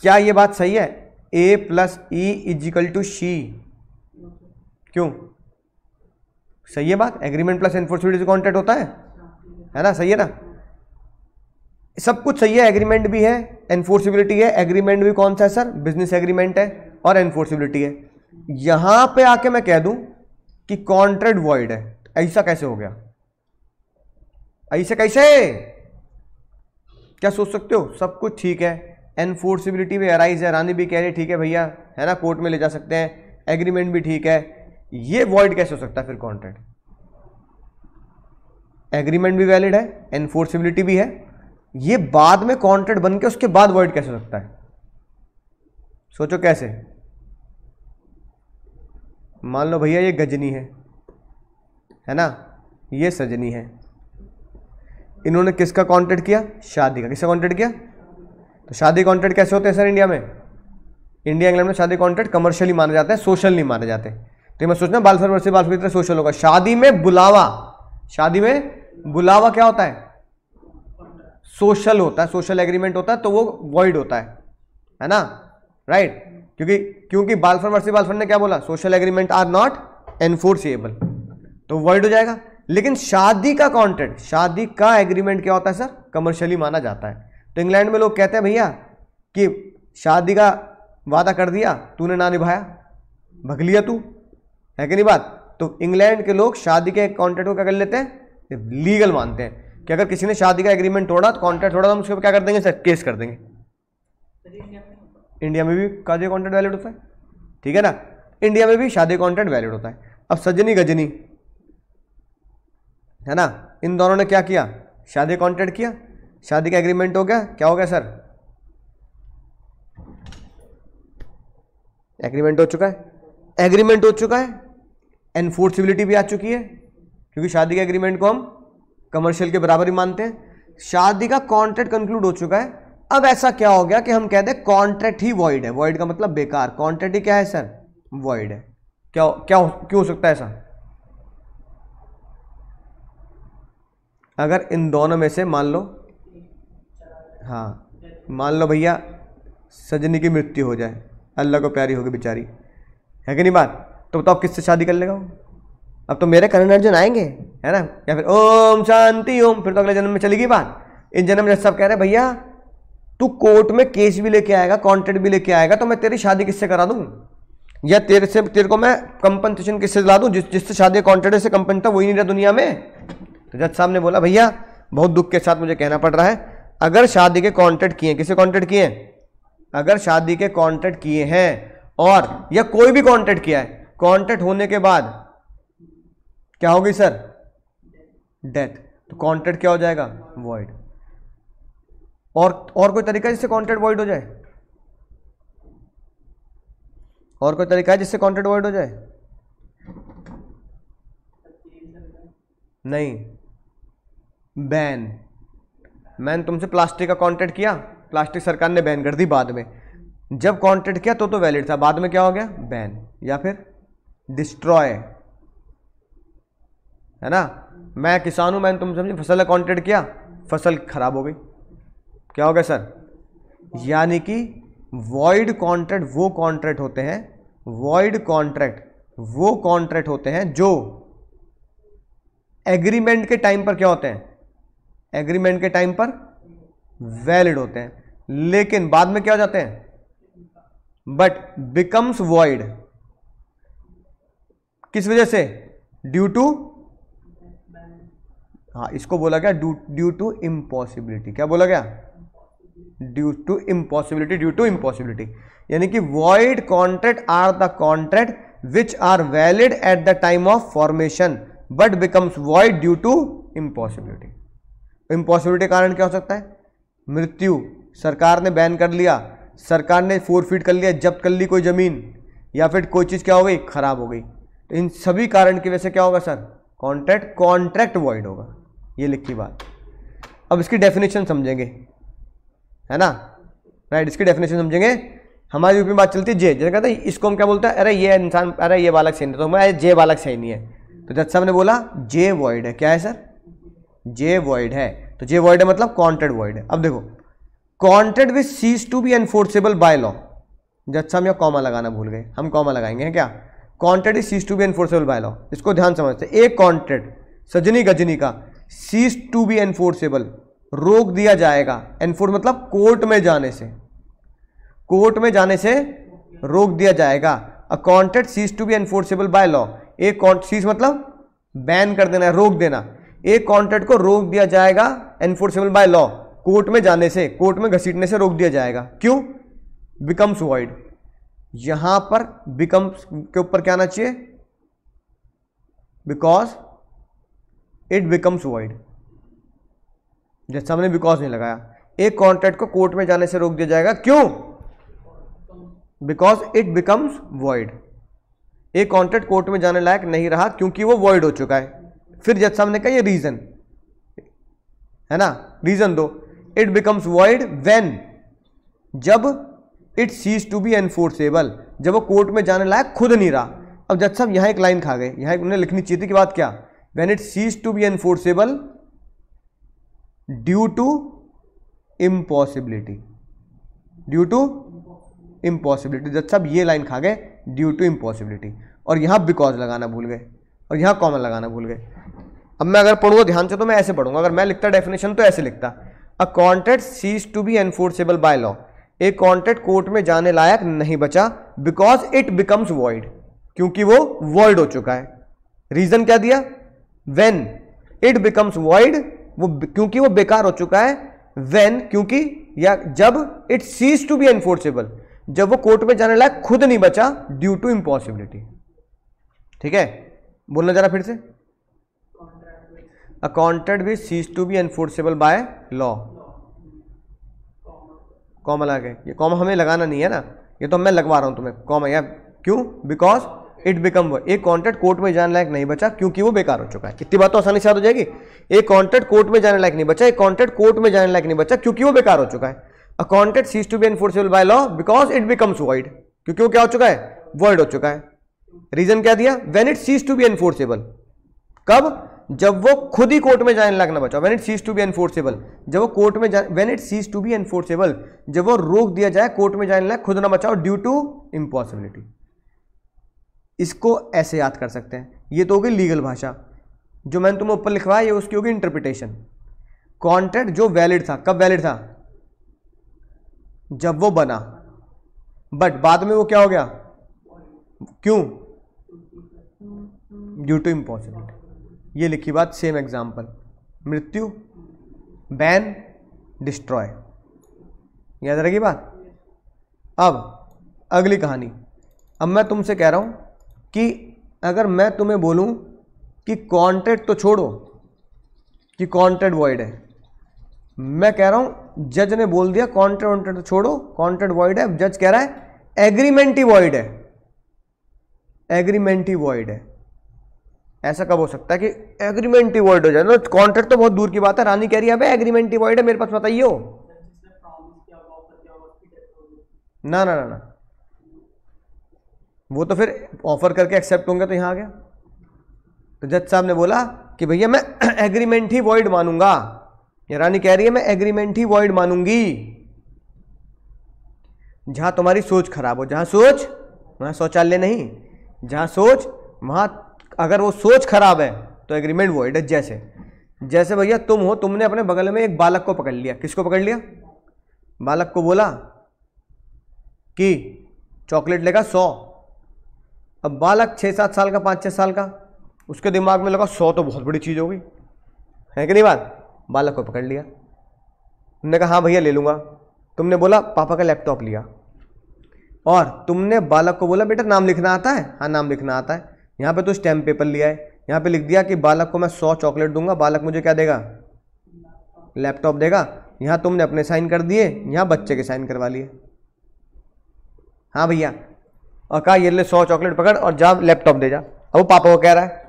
क्या ये बात सही है A plus E equal to C क्यों सही है बात एग्रीमेंट प्लस एनफोर्सिबिलिटी कॉन्ट्रैक्ट होता है है ना सही है ना सब कुछ सही है एग्रीमेंट भी है एनफोर्सिबिलिटी है एग्रीमेंट भी कौन सा है सर बिजनेस एग्रीमेंट है और एनफोर्सिबिलिटी है यहां पे आके मैं कह दूं कि कॉन्ट्रैक्ट वॉइड है ऐसा कैसे हो गया ऐसे कैसे क्या सोच सकते हो सब कुछ ठीक है एनफोर्सिबिलिटी भी अराइज है रानी भी कह रही ठीक है भैया है ना कोर्ट में ले जा सकते हैं एग्रीमेंट भी ठीक है ये वॉइड कैसे हो सकता है फिर कॉन्ट्रैक्ट एग्रीमेंट भी वैलिड है एनफोर्सिबिलिटी भी है ये बाद में कॉन्ट्रैक्ट बन के उसके बाद वॉइड कैसे हो सकता है सोचो कैसे मान लो भैया ये गजनी है है ना ये सजनी है इन्होंने किसका कॉन्ट्रैक्ट किया शादी का किसका कॉन्ट्रैक्ट किया तो शादी कॉन्ट्रैक्ट कैसे होते हैं सर इंडिया में इंडिया इंग्लैंड में शादी कॉन्ट्रैक्ट कमर्शियली माने जाते हैं सोशल नहीं माने जाते तो मैं सोचना बाल सरवर से बाल की तरह सोशल होगा शादी में बुलावा शादी में बुलावा क्या होता है सोशल होता है सोशल एग्रीमेंट होता है तो वो वॉइड होता है है ना राइट right? क्योंकि क्योंकि बालफन वर्सी बालफन ने क्या बोला social agreements are not enforceable तो वर्ल्ड हो जाएगा लेकिन शादी का कॉन्ट्रैक्ट शादी का एग्रीमेंट क्या होता है सर कमर्शियली माना जाता है तो इंग्लैंड में लोग कहते हैं भैया कि शादी का वादा कर दिया तूने ना निभाया भग लिया तू है कि नहीं बात तो इंग्लैंड के लोग शादी के कॉन्ट्रैक्ट को क्या कर लेते हैं लीगल मानते हैं कि अगर किसी ने शादी का एग्रीमेंट तोड़ा तो कॉन्ट्रैक्ट तोड़ा तो हम उसको क्या कर देंगे सर केस कर देंगे इंडिया में भी शादी कॉन्ट्रैक्ट वैलिड होता है ठीक है ना इंडिया में भी शादी कॉन्ट्रैक्ट वैलिड होता है अब सजनी गजनी है ना इन दोनों ने क्या किया शादी कॉन्ट्रैक्ट किया शादी का एग्रीमेंट हो गया क्या हो गया सर एग्रीमेंट हो चुका है एग्रीमेंट हो चुका है एनफोर्सिबिलिटी भी आ चुकी है क्योंकि शादी के एग्रीमेंट को हम कमर्शियल के बराबर ही मानते हैं शादी का कॉन्ट्रैक्ट कंक्लूड हो चुका है अब ऐसा क्या हो गया कि हम कह दें कॉन्ट्रैक्ट ही वॉइड है वॉइड का मतलब बेकार कॉन्ट्रैक्ट ही क्या है सर वॉइड है क्या क्या क्यों हो सकता है ऐसा अगर इन दोनों में से मान लो हाँ मान लो भैया सजनी की मृत्यु हो जाए अल्लाह को प्यारी होगी बेचारी है कि नहीं बात तो बताओ तो किससे शादी कर लेगा वो अब तो मेरे करण अर्जुन आएंगे है ना या फिर ओम शांति ओम फिर तो अगले जन्म में चलेगी बात इस जन्म में सब कह रहे भैया तू कोर्ट में केस भी लेके आएगा कॉन्ट्रैक्ट भी लेके आएगा तो मैं तेरी शादी किससे करा दूँ या तेरे से तेरे को मैं कंपनसेशन किससे दिला दूँ जिस जिससे शादी कॉन्ट्रैक्ट से कंपनी था वही नहीं रहा दुनिया में तो जज साहब ने बोला भैया बहुत दुख के साथ मुझे कहना पड़ रहा है अगर शादी के कॉन्ट्रैक्ट किए किसे कॉन्ट्रैक्ट किए अगर शादी के कॉन्ट्रैक्ट किए हैं और या कोई भी कॉन्ट्रैक्ट किया है कॉन्ट्रैक्ट होने के बाद क्या होगी सर डेथ तो कॉन्ट्रैक्ट क्या हो जाएगा वॉइड और और कोई तरीका जिससे कॉन्ट्रैक्ट वॉइड हो जाए और कोई तरीका है जिससे कॉन्ट्रैक्ट वॉइड हो जाए नहीं बैन मैंने तुमसे प्लास्टिक का कॉन्ट्रैक्ट किया प्लास्टिक सरकार ने बैन कर दी बाद में जब कॉन्ट्रैक्ट किया तो तो वैलिड था बाद में क्या हो गया बैन या फिर डिस्ट्रॉय है ना मैं किसान हूँ मैंने तुम समझे फसल का कॉन्ट्रैक्ट किया फसल खराब हो गई क्या हो गया सर यानी कि वॉइड कॉन्ट्रैक्ट वो कॉन्ट्रैक्ट होते हैं वॉइड कॉन्ट्रैक्ट वो कॉन्ट्रैक्ट होते हैं जो एग्रीमेंट के टाइम पर क्या होते हैं एग्रीमेंट के टाइम पर वैलिड होते हैं लेकिन बाद में क्या हो जाते हैं बट बिकम्स वॉइड किस वजह से ड्यू टू हाँ इसको बोला गया ड्यू टू इम्पॉसिबिलिटी क्या बोला गया due to impossibility due to impossibility यानी कि void contracts are the contract which are valid at the time of formation but becomes void due to impossibility impossibility कारण क्या हो सकता है मृत्यु सरकार ने बैन कर लिया सरकार ने फोर फीट कर लिया जब्त कर ली कोई ज़मीन या फिर कोई चीज़ क्या हो गई ख़राब हो गई तो इन सभी कारण की वजह से क्या होगा सर कॉन्ट्रैक्ट कॉन्ट्रैक्ट वॉइड होगा ये लिखी बात अब इसकी डेफिनेशन समझेंगे है ना राइट इसकी डेफिनेशन समझेंगे हमारे यूपी में बात चलती है जे जैसे कहते हैं इसको हम क्या बोलते हैं अरे ये इंसान अरे ये बालक सही नहीं तो हमारा जे बालक सही नहीं है तो जज साहब ने बोला जे वॉइड है क्या है सर जे वॉइड है तो जे वॉइड है मतलब कॉन्टेड वॉइड है अब देखो contract with ceases to be enforceable by law जच्छा हम यहाँ कॉमा लगाना भूल गए हम कॉमा लगाएंगे हैं क्या contract is ceases to be enforceable by law इसको ध्यान समझते ए कॉन्टेड सजनी गजनी का सीज टू बी एनफोर्सेबल रोक दिया जाएगा एनफोर्स मतलब कोर्ट में जाने से कोर्ट में जाने से रोक दिया जाएगा a contract ceases to be enforceable by law a cease मतलब बैन कर देना है रोक देना एक कॉन्ट्रैक्ट को रोक दिया जाएगा एनफोर्सेबल बाय लॉ कोर्ट में जाने से कोर्ट में घसीटने से रोक दिया जाएगा क्यों बिकम्स वॉइड यहां पर बिकम्स के ऊपर क्या आना चाहिए बिकॉज इट बिकम्स वॉइड जैसा हमने बिकॉज नहीं लगाया एक कॉन्ट्रैक्ट को कोर्ट में जाने से रोक दिया जाएगा क्यों बिकॉज इट बिकम्स वॉइड एक कॉन्ट्रैक्ट कोर्ट में जाने लायक नहीं रहा क्योंकि वो वॉइड हो चुका है फिर जज साहब ने कहा ये रीजन है ना रीजन दो इट बिकम्स वॉइड वेन जब it ceases to be enforceable जब वो कोर्ट में जाने लायक खुद नहीं रहा अब जज साहब यहां एक लाइन खा गए यहां उन्हें लिखनी चाहिए थी कि बात क्या when it ceases to be enforceable due to impossibility due to impossibility जज साहब ये लाइन खा गए ड्यू टू इम्पॉसिबिलिटी और यहां बिकॉज लगाना भूल गए और यहां कॉमन लगाना भूल गए अब मैं अगर पढ़ूंगा ध्यान से तो मैं ऐसे पढ़ूंगा अगर मैं लिखता डेफिनेशन तो ऐसे लिखता a contract ceases to be enforceable by law एक कॉन्ट्रैक्ट कोर्ट में जाने लायक नहीं बचा बिकॉज इट बिकम्स वॉइड क्योंकि वो वॉइड हो चुका है रीजन क्या दिया वेन इट बिकम्स वॉइड वो क्योंकि वो बेकार हो चुका है वेन क्योंकि या जब it ceases to be enforceable जब वो कोर्ट में जाने लायक खुद नहीं बचा ड्यू टू इम्पॉसिबिलिटी ठीक है बोलना जरा फिर से अ कॉन्ट्रैक्ट भी ceases to be enforceable by law comma लगा के ये कॉमा हमें लगाना नहीं है ना ये तो मैं लगवा रहा हूँ तुम्हें कॉमा या क्यों बिकॉज इट बिकम वो एक कॉन्ट्रैक्ट कोर्ट में जाने लायक नहीं बचा क्योंकि वो बेकार हो चुका है इतनी बात तो आसानी से याद हो जाएगी एक कॉन्ट्रैक्ट कोर्ट में जाने लायक नहीं बचा एक कॉन्ट्रैक्ट कोर्ट में जाने लायक नहीं बचा क्योंकि वो बेकार हो चुका है a contract ceases to be enforceable by law because it becomes void क्योंकि वो क्या हो चुका है वर्ड हो चुका है रीजन क्या दिया when it ceases to be enforceable कब जब वो खुद ही कोर्ट में जाने लगना बचाओ when it ceases to be enforceable जब वो कोर्ट में when it ceases to be enforceable जब वो रोक दिया जाए कोर्ट में जाने लगे खुद ना बचाओ ड्यू टू इम्पॉसिबिलिटी इसको ऐसे याद कर सकते हैं ये तो होगी लीगल भाषा जो मैंने तुम्हें ऊपर लिखवाया ये उसकी होगी इंटरप्रिटेशन कॉन्ट्रैक्ट जो वैलिड था कब वैलिड था जब वो बना बट बाद में वो क्या हो गया क्यों ड्यू टू इम्पॉसिबिलिटी ये लिखी बात सेम एग्जाम्पल मृत्यु बैन डिस्ट्रॉय याद रहेगी बात अब अगली कहानी अब मैं तुमसे कह रहा हूँ कि अगर मैं तुम्हें बोलूँ कि कॉन्ट्रेक्ट तो छोड़ो कि कॉन्ट्रेक्ट वॉइड है मैं कह रहा हूँ जज ने बोल दिया कॉन्ट्रेक्ट वॉन्ट्रेक्ट तो छोड़ो कॉन्ट्रेक्ट वॉइड है जज कह रहा है एग्रीमेंट ही वॉइड है एग्रीमेंट ही वॉइड है ऐसा कब हो सकता है कि एग्रीमेंट इवॉइड हो जाए ना कॉन्ट्रैक्ट तो बहुत दूर की बात है रानी कह रही है भाई एग्रीमेंट इवॉइड है मेरे पास बताइए ना ना ना ना वो तो फिर ऑफर करके एक्सेप्ट होंगे तो यहाँ आ गया तो जज साहब ने बोला कि भैया मैं एग्रीमेंट ही वॉइड मानूंगा ये रानी कह रही है मैं एग्रीमेंट ही वॉइड मानूंगी जहां तुम्हारी सोच खराब हो जहां सोच वहां शौचालय नहीं जहां सोच वहां अगर वो सोच खराब है तो एग्रीमेंट वॉइड है जैसे जैसे भैया तुम हो तुमने अपने बगल में एक बालक को पकड़ लिया किसको पकड़ लिया बालक को बोला कि चॉकलेट लेगा सौ अब बालक छः सात साल का पाँच छः साल का उसके दिमाग में लगा सौ तो बहुत बड़ी चीज़ होगी है कि नहीं बात बालक को पकड़ लिया तुमने कहा हाँ भैया ले लूँगा तुमने बोला पापा का लैपटॉप लिया और तुमने बालक को बोला बेटा नाम लिखना आता है हाँ नाम लिखना आता है यहाँ पे तो स्टैम्प पेपर लिया है यहाँ पे लिख दिया कि बालक को मैं सौ चॉकलेट दूंगा बालक मुझे क्या देगा लैपटॉप देगा यहाँ तुमने अपने साइन कर दिए यहाँ बच्चे के साइन करवा लिए हाँ भैया और कहा ये ले सौ चॉकलेट पकड़ और जा लैपटॉप दे जा अब वो पापा को कह रहा है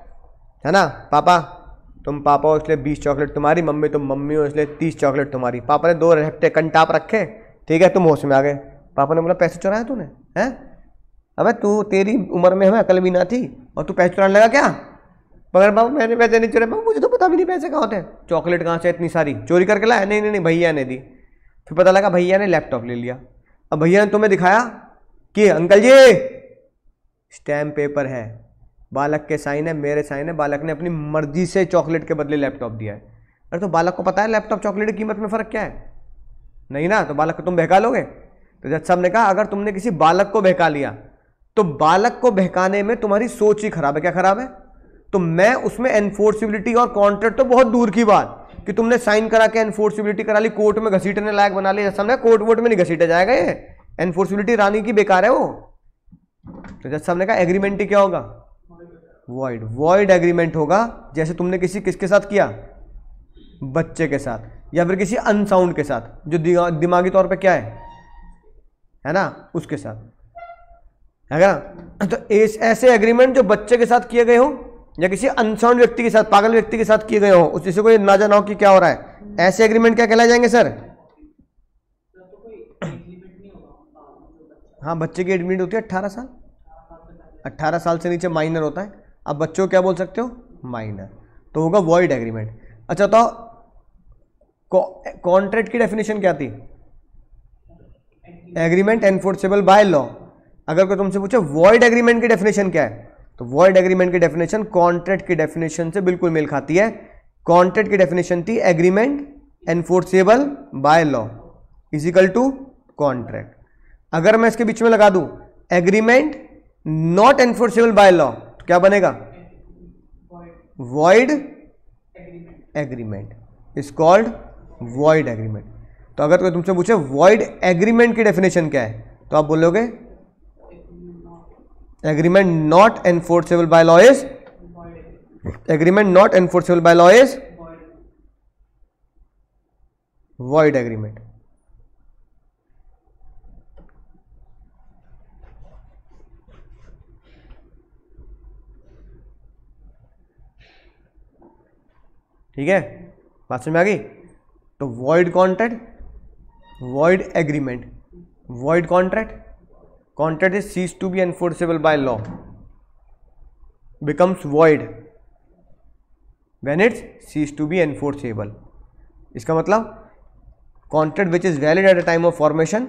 है ना पापा तुम पापा हो इसलिए बीस चॉकलेट तुम्हारी मम्मी तुम मम्मी हो इसलिए तीस चॉकलेट तुम्हारी पापा ने दो रट्टे कंटाप रखे ठीक है तुम होश में आ गए पापा ने बोला पैसे चुराया तूने हैं अबे तू तेरी उम्र में हमें अकल भी ना थी और तू पैसे चुराने लगा क्या मगर बाबू मैंने पैसे नहीं चुराए बाबू मुझे तो पता भी नहीं पैसे कहाँ होते हैं चॉकलेट कहाँ से इतनी सारी चोरी करके लाया नहीं नहीं नहीं भैया ने दी फिर पता लगा भैया ने लैपटॉप ले लिया अब भैया ने तुम्हें दिखाया कि अंकल जी स्टैम्प पेपर है बालक के साइन है मेरे साइन है बालक ने अपनी मर्जी से चॉकलेट के बदले लैपटॉप दिया है अरे तो बालक को पता है लैपटॉप चॉकलेट की कीमत में फ़र्क क्या है नहीं ना तो बालक को तुम बहका लोगे तो जज साहब ने कहा अगर तुमने किसी बालक को बहका लिया तो बालक को बहकाने में तुम्हारी सोच ही खराब है क्या खराब है तो मैं उसमें एनफोर्सिबिलिटी और कॉन्ट्रैक्ट तो बहुत दूर की बात कि तुमने साइन करा के एनफोर्सिबिलिटी करा ली कोर्ट में घसीटने लायक बना लिया जैसा कोर्ट वोट में नहीं घसीटा जाएगा ये एनफोर्सिबिलिटी रानी की बेकार है वो तो जैसा साहब कहा एग्रीमेंट ही क्या होगा वॉइड वॉइड एग्रीमेंट होगा जैसे तुमने किसी किसके साथ किया बच्चे के साथ या फिर किसी अनसाउंड के साथ जो दिमागी तौर पर क्या है है ना उसके साथ है तो ऐसे एग्रीमेंट जो बच्चे के साथ किए गए हो या किसी अनसाउंड व्यक्ति के साथ पागल व्यक्ति के साथ किए गए हो उस को ना जाना हो कि क्या हो रहा है ऐसे एग्रीमेंट क्या कहलाए जाएंगे सर हाँ बच्चे की एडमिट होती है अट्ठारह साल अट्ठारह साल से नीचे माइनर होता है अब बच्चों क्या बोल सकते हो माइनर तो होगा वॉइड एग्रीमेंट अच्छा तो कॉन्ट्रैक्ट की डेफिनेशन क्या थी एग्रीमेंट एनफोर्सेबल बाय लॉ अगर कोई तुमसे पूछे वॉइड एग्रीमेंट की डेफिनेशन क्या है तो वॉइड एग्रीमेंट की डेफिनेशन कॉन्ट्रैक्ट की डेफिनेशन से बिल्कुल मेल खाती है कॉन्ट्रैक्ट की डेफिनेशन थी agreement enforceable by law equal to contract अगर मैं इसके बीच में लगा दूं agreement not enforceable by law तो क्या बनेगा void agreement is called void agreement तो अगर कोई तुमसे पूछे वॉइड एग्रीमेंट की डेफिनेशन क्या है तो आप बोलोगे agreement not enforceable by law is agreement not enforceable by law is void agreement ठीक है बात समझ में आ गई तो void contract void agreement void contract contract is ceased to be enforceable by law becomes void when it's ceased to be enforceable इसका मतलब contract which is valid at a time of formation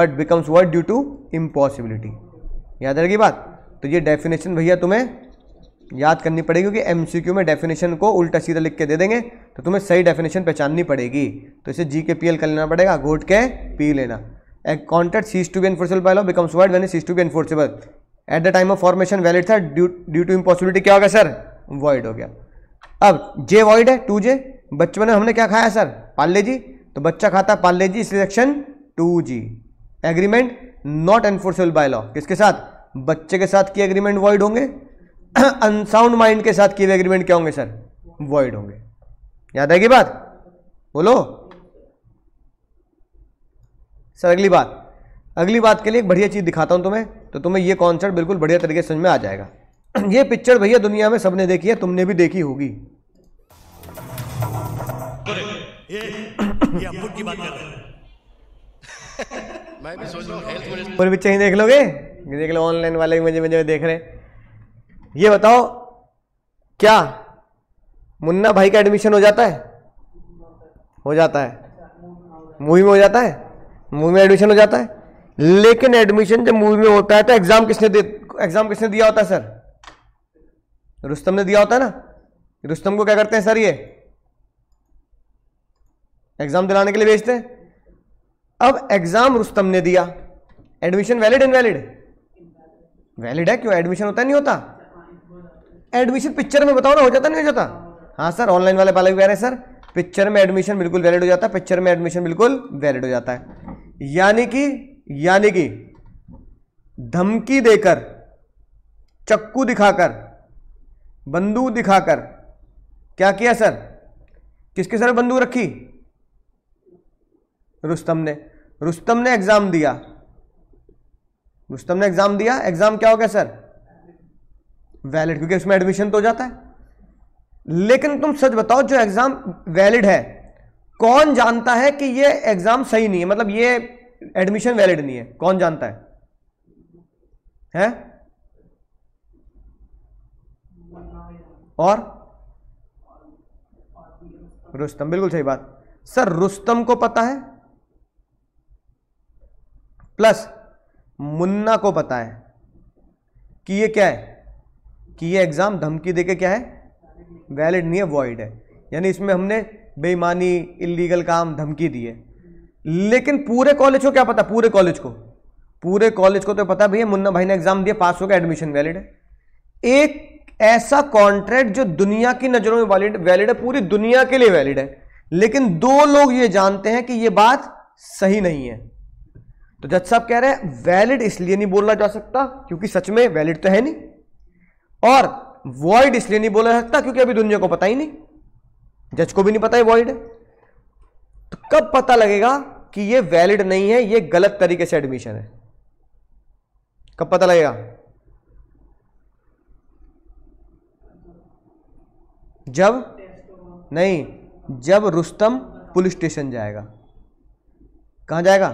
but becomes void due to impossibility याद रहेगी बात तो ये definition भैया तुम्हें याद करनी पड़ेगी क्योंकि एम में डेफिनेशन को उल्टा सीधा लिख के दे देंगे तो तुम्हें सही डेफिनेशन पहचाननी पड़ेगी तो इसे जी के पी एल कर लेना पड़ेगा घोट के पी लेना a contract ceases to be enforceable by law becomes void when ceases to be enforceable at the time of formation valid था ड्यू टू इम्पॉसिबिलिटी क्या हो गया सर वॉइड हो गया अब जे वॉइड है टू जे बच्चों ने हमने क्या खाया सर पाले जी तो बच्चा खाता पाले G selection two G agreement not enforceable by law किसके साथ बच्चे के साथ किए एग्रीमेंट वॉइड होंगे अनसाउंड माइंड के साथ किए एग्रीमेंट क्या होंगे सर वॉइड होंगे याद आएगी बात बोलो सर अगली बात अगली बात के लिए एक बढ़िया चीज़ दिखाता हूँ तुम्हें तो तुम्हें ये कॉन्सेप्ट बिल्कुल बढ़िया तरीके से समझ में आ जाएगा ये पिक्चर भैया दुनिया में सबने देखी है तुमने भी देखी होगी पूरी पिक्चर ही देख लोगे देख लो ऑनलाइन वाले भी मजे मजे देख रहे ये बताओ क्या मुन्ना भाई का एडमिशन हो जाता है हो जाता है मूवी में हो जाता है मूवी में एडमिशन हो जाता है लेकिन एडमिशन जब मूवी में होता है तो एग्जाम किसने दे एग्जाम किसने दिया होता है सर रुस्तम ने दिया होता है ना रुस्तम को क्या करते हैं सर ये एग्जाम दिलाने के लिए भेजते हैं अब एग्जाम रुस्तम ने दिया एडमिशन वैलिड इनवैलिड वैलिड है क्यों एडमिशन होता नहीं होता एडमिशन पिक्चर में बताओ ना हो जाता नहीं हो जाता हाँ सर ऑनलाइन वाले पाले भी कह रहे हैं सर पिक्चर में एडमिशन बिल्कुल वैलिड हो जाता है पिक्चर में एडमिशन बिल्कुल वैलिड हो जाता है यानी कि यानी कि धमकी देकर चक्कू दिखाकर बंदूक दिखाकर क्या किया सर किसके सर बंदूक रखी रुस्तम ने रुस्तम ने एग्जाम दिया रुस्तम ने एग्जाम दिया एग्जाम क्या हो गया सर वैलिड क्योंकि उसमें एडमिशन तो हो जाता है लेकिन तुम सच बताओ जो एग्जाम वैलिड है कौन जानता है कि ये एग्जाम सही नहीं है मतलब ये एडमिशन वैलिड नहीं है कौन जानता है है? और रुस्तम बिल्कुल सही बात सर रुस्तम को पता है प्लस मुन्ना को पता है कि ये क्या है कि ये एग्जाम धमकी देके क्या है वैलिड नहीं है वॉइड है यानी इसमें हमने बेईमानी इलीगल काम धमकी दिए लेकिन पूरे कॉलेज को क्या पता पूरे कॉलेज को पूरे कॉलेज को तो पता भैया मुन्ना भाई ने एग्जाम दिया पास हो गया एडमिशन वैलिड है एक ऐसा कॉन्ट्रैक्ट जो दुनिया की नज़रों में वैलिड वैलिड है पूरी दुनिया के लिए वैलिड है लेकिन दो लोग ये जानते हैं कि ये बात सही नहीं है तो जज साहब कह रहे हैं वैलिड इसलिए नहीं बोला जा सकता क्योंकि सच में वैलिड तो है नहीं और वॉइड इसलिए नहीं बोला जा सकता क्योंकि अभी दुनिया को पता ही नहीं जज को भी नहीं पता है वॉइड तो कब पता लगेगा कि ये वैलिड नहीं है ये गलत तरीके से एडमिशन है कब पता लगेगा जब नहीं जब रुस्तम पुलिस स्टेशन जाएगा कहाँ जाएगा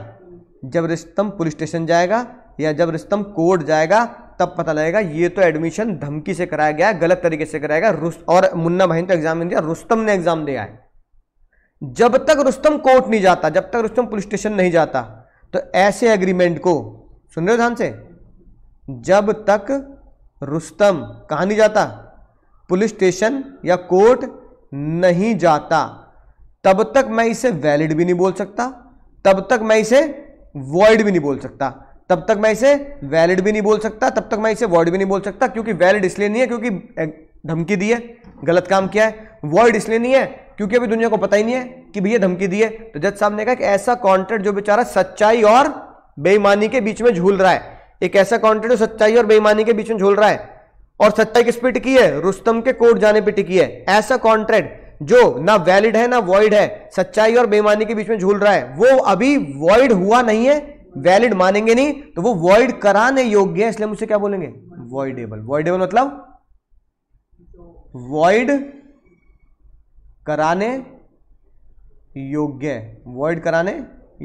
जब रिस्तम पुलिस स्टेशन जाएगा या जब रिस्तम कोर्ट जाएगा तब पता लगेगा ये तो एडमिशन धमकी से कराया गया गलत तरीके से कराया गया और मुन्ना भाई ने तो एग्जाम नहीं दिया रुस्तम ने एग्जाम दिया है जब तक रुस्तम कोर्ट नहीं जाता जब तक रुस्तम पुलिस स्टेशन नहीं जाता तो ऐसे एग्रीमेंट को सुन रहे हो ध्यान से जब तक रुस्तम कहाँ नहीं जाता पुलिस स्टेशन या कोर्ट नहीं जाता तब तक मैं इसे वैलिड भी नहीं बोल सकता तब तक मैं इसे वॉइड भी नहीं बोल सकता तब तक मैं इसे वैलिड भी नहीं बोल सकता तब तक मैं इसे वर्ड भी नहीं बोल सकता क्योंकि वैलिड इसलिए नहीं है क्योंकि धमकी दी है गलत काम किया है वर्ड इसलिए नहीं है क्योंकि अभी दुनिया को पता ही नहीं है कि भैया धमकी दी है तो जज साहब ने कहा कि ऐसा कॉन्ट्रैक्ट जो बेचारा सच्चाई और बेईमानी के बीच में झूल रहा है एक ऐसा कॉन्ट्रैक्ट जो सच्चाई और बेईमानी के बीच में झूल रहा है और सच्चाई किस पे टिकी है रुस्तम के कोर्ट जाने पे टिकी है ऐसा कॉन्ट्रैक्ट जो ना वैलिड है ना वॉइड है सच्चाई और बेईमानी के बीच में झूल रहा है वो अभी वॉइड हुआ नहीं है वैलिड मानेंगे नहीं तो वो वॉइड कराने योग्य है इसलिए मुझसे क्या बोलेंगे वॉइडेबल वॉइडेबल मतलब वॉइड कराने योग्य वॉइड कराने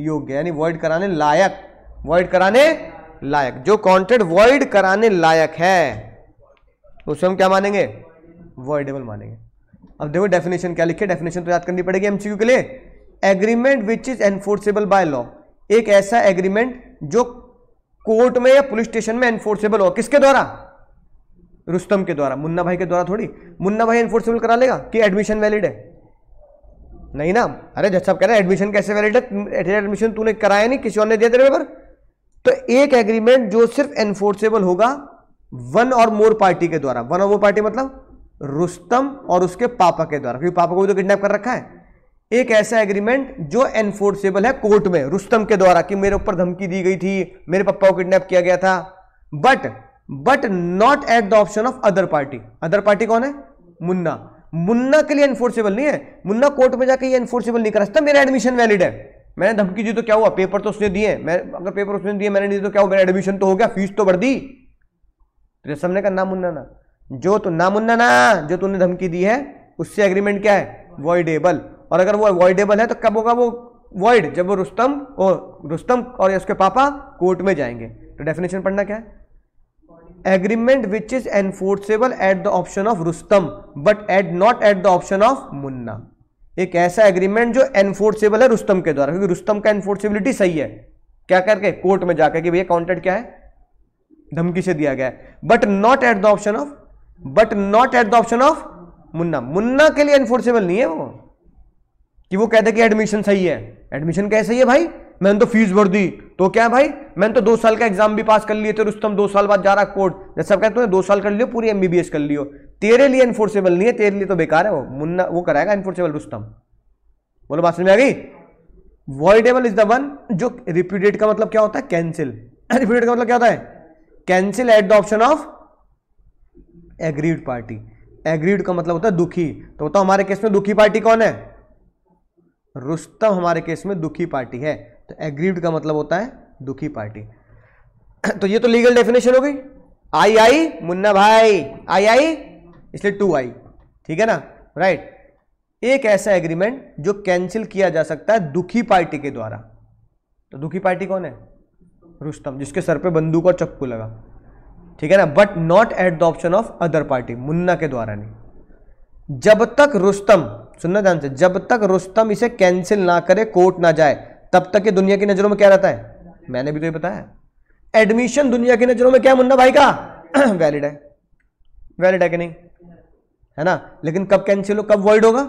योग्य यानी वॉइड कराने लायक वॉइड कराने लायक जो कॉन्ट्रेक्ट वॉइड कराने लायक है उसे हम क्या मानेंगे वॉइडेबल मानेंगे अब देखो डेफिनेशन क्या लिखे डेफिनेशन तो याद करनी पड़ेगी एमसीक्यू के लिए agreement which is enforceable by law एक ऐसा एग्रीमेंट जो कोर्ट में या पुलिस स्टेशन में एनफोर्सेबल हो किसके द्वारा रुस्तम के द्वारा मुन्ना भाई के द्वारा थोड़ी मुन्ना भाई एनफोर्सेबल करा लेगा कि एडमिशन वैलिड है नहीं ना अरे जज साहब कह रहे हैं एडमिशन कैसे वैलिड है एडमिशन तूने कराया नहीं किसी और ने दिया तेरे पेपर तो एक एग्रीमेंट जो सिर्फ एनफोर्सेबल होगा वन और मोर पार्टी के द्वारा वन और मोर पार्टी मतलब रुस्तम और उसके पापा के द्वारा क्योंकि पापा को भी तो किडनैप कर रखा है एक ऐसा एग्रीमेंट जो एनफोर्सेबल है कोर्ट में रुस्तम के द्वारा कि मेरे ऊपर धमकी दी गई थी मेरे पप्पा को किडनैप किया गया था but but not at the option of other party other party कौन है मुन्ना मुन्ना के लिए एनफोर्सेबल नहीं है मुन्ना कोर्ट में जाकर ये एनफोर्सेबल नहीं करा सकता मेरा एडमिशन वैलिड है मैंने धमकी दी तो क्या हुआ पेपर तो उसने दिए मैं अगर पेपर उसने दिए मैंने दिए तो क्या हुआ मेरा एडमिशन तो हो गया फीस तो बढ़ दी तो सबने कहा ना मुन्ना ना जो तो ना मुन्ना ना जो तूने धमकी दी है उससे एग्रीमेंट क्या है वॉइडेबल और अगर वो अवॉइडेबल है तो कब होगा वो वॉइड जब वो रुस्तम और रुस्तम और उसके पापा कोर्ट में जाएंगे तो डेफिनेशन पढ़ना क्या है agreement which is enforceable at the option of Rustam but at not at the option of Munna एक ऐसा एग्रीमेंट जो एनफोर्सेबल है रुस्तम के द्वारा क्योंकि रुस्तम का एनफोर्सेबिलिटी सही है क्या करके कोर्ट में जाकर कि भैया काउंटेड क्या है धमकी से दिया गया है but not at the option of but not at the option of Munna Munna के लिए एनफोर्सेबल नहीं है वो कि वो कहते कि एडमिशन सही है एडमिशन कैसे है भाई मैंने तो फीस भर दी तो क्या भाई मैंने तो दो साल का एग्जाम भी पास कर लिए थे रुस्तम दो साल बाद जा रहा कोर्ट जैसा कहते हैं दो साल कर लियो पूरी एमबीबीएस कर लियो तेरे लिए इन्फोर्सेबल नहीं है तेरे लिए तो बेकार है वो मुन्ना वो कराएगा इन्फोर्सेबल रुस्तम बोलो बात समझ में आ गई वॉइडेबल इज द वन जो रिप्यूटेड का मतलब क्या होता है कैंसिल रिप्यूटेड का मतलब क्या होता है cancel at the option of aggrieved party aggrieved का मतलब होता है दुखी तो बताओ हमारे केस में दुखी पार्टी कौन है रुस्तम हमारे केस में दुखी पार्टी है तो एग्रीव का मतलब होता है दुखी पार्टी तो ये तो लीगल डेफिनेशन हो गई आई आई मुन्ना भाई आई आई इसलिए टू आई ठीक है ना राइट एक ऐसा एग्रीमेंट जो कैंसिल किया जा सकता है दुखी पार्टी के द्वारा तो दुखी पार्टी कौन है रुस्तम जिसके सर पे बंदूक और चक्कू लगा ठीक है ना but not at the option of other party Munna के द्वारा नहीं जब तक रुस्तम सुनना ध्यान से जब तक रुस्तम इसे कैंसिल ना करे कोर्ट ना जाए तब तक ये दुनिया की नज़रों में क्या रहता है मैंने भी तो ये बताया एडमिशन दुनिया की नज़रों में क्या मुन्ना भाई का वैलिड है वैलिड है कि नहीं है ना लेकिन कब कैंसिल हो कब वॉइड होगा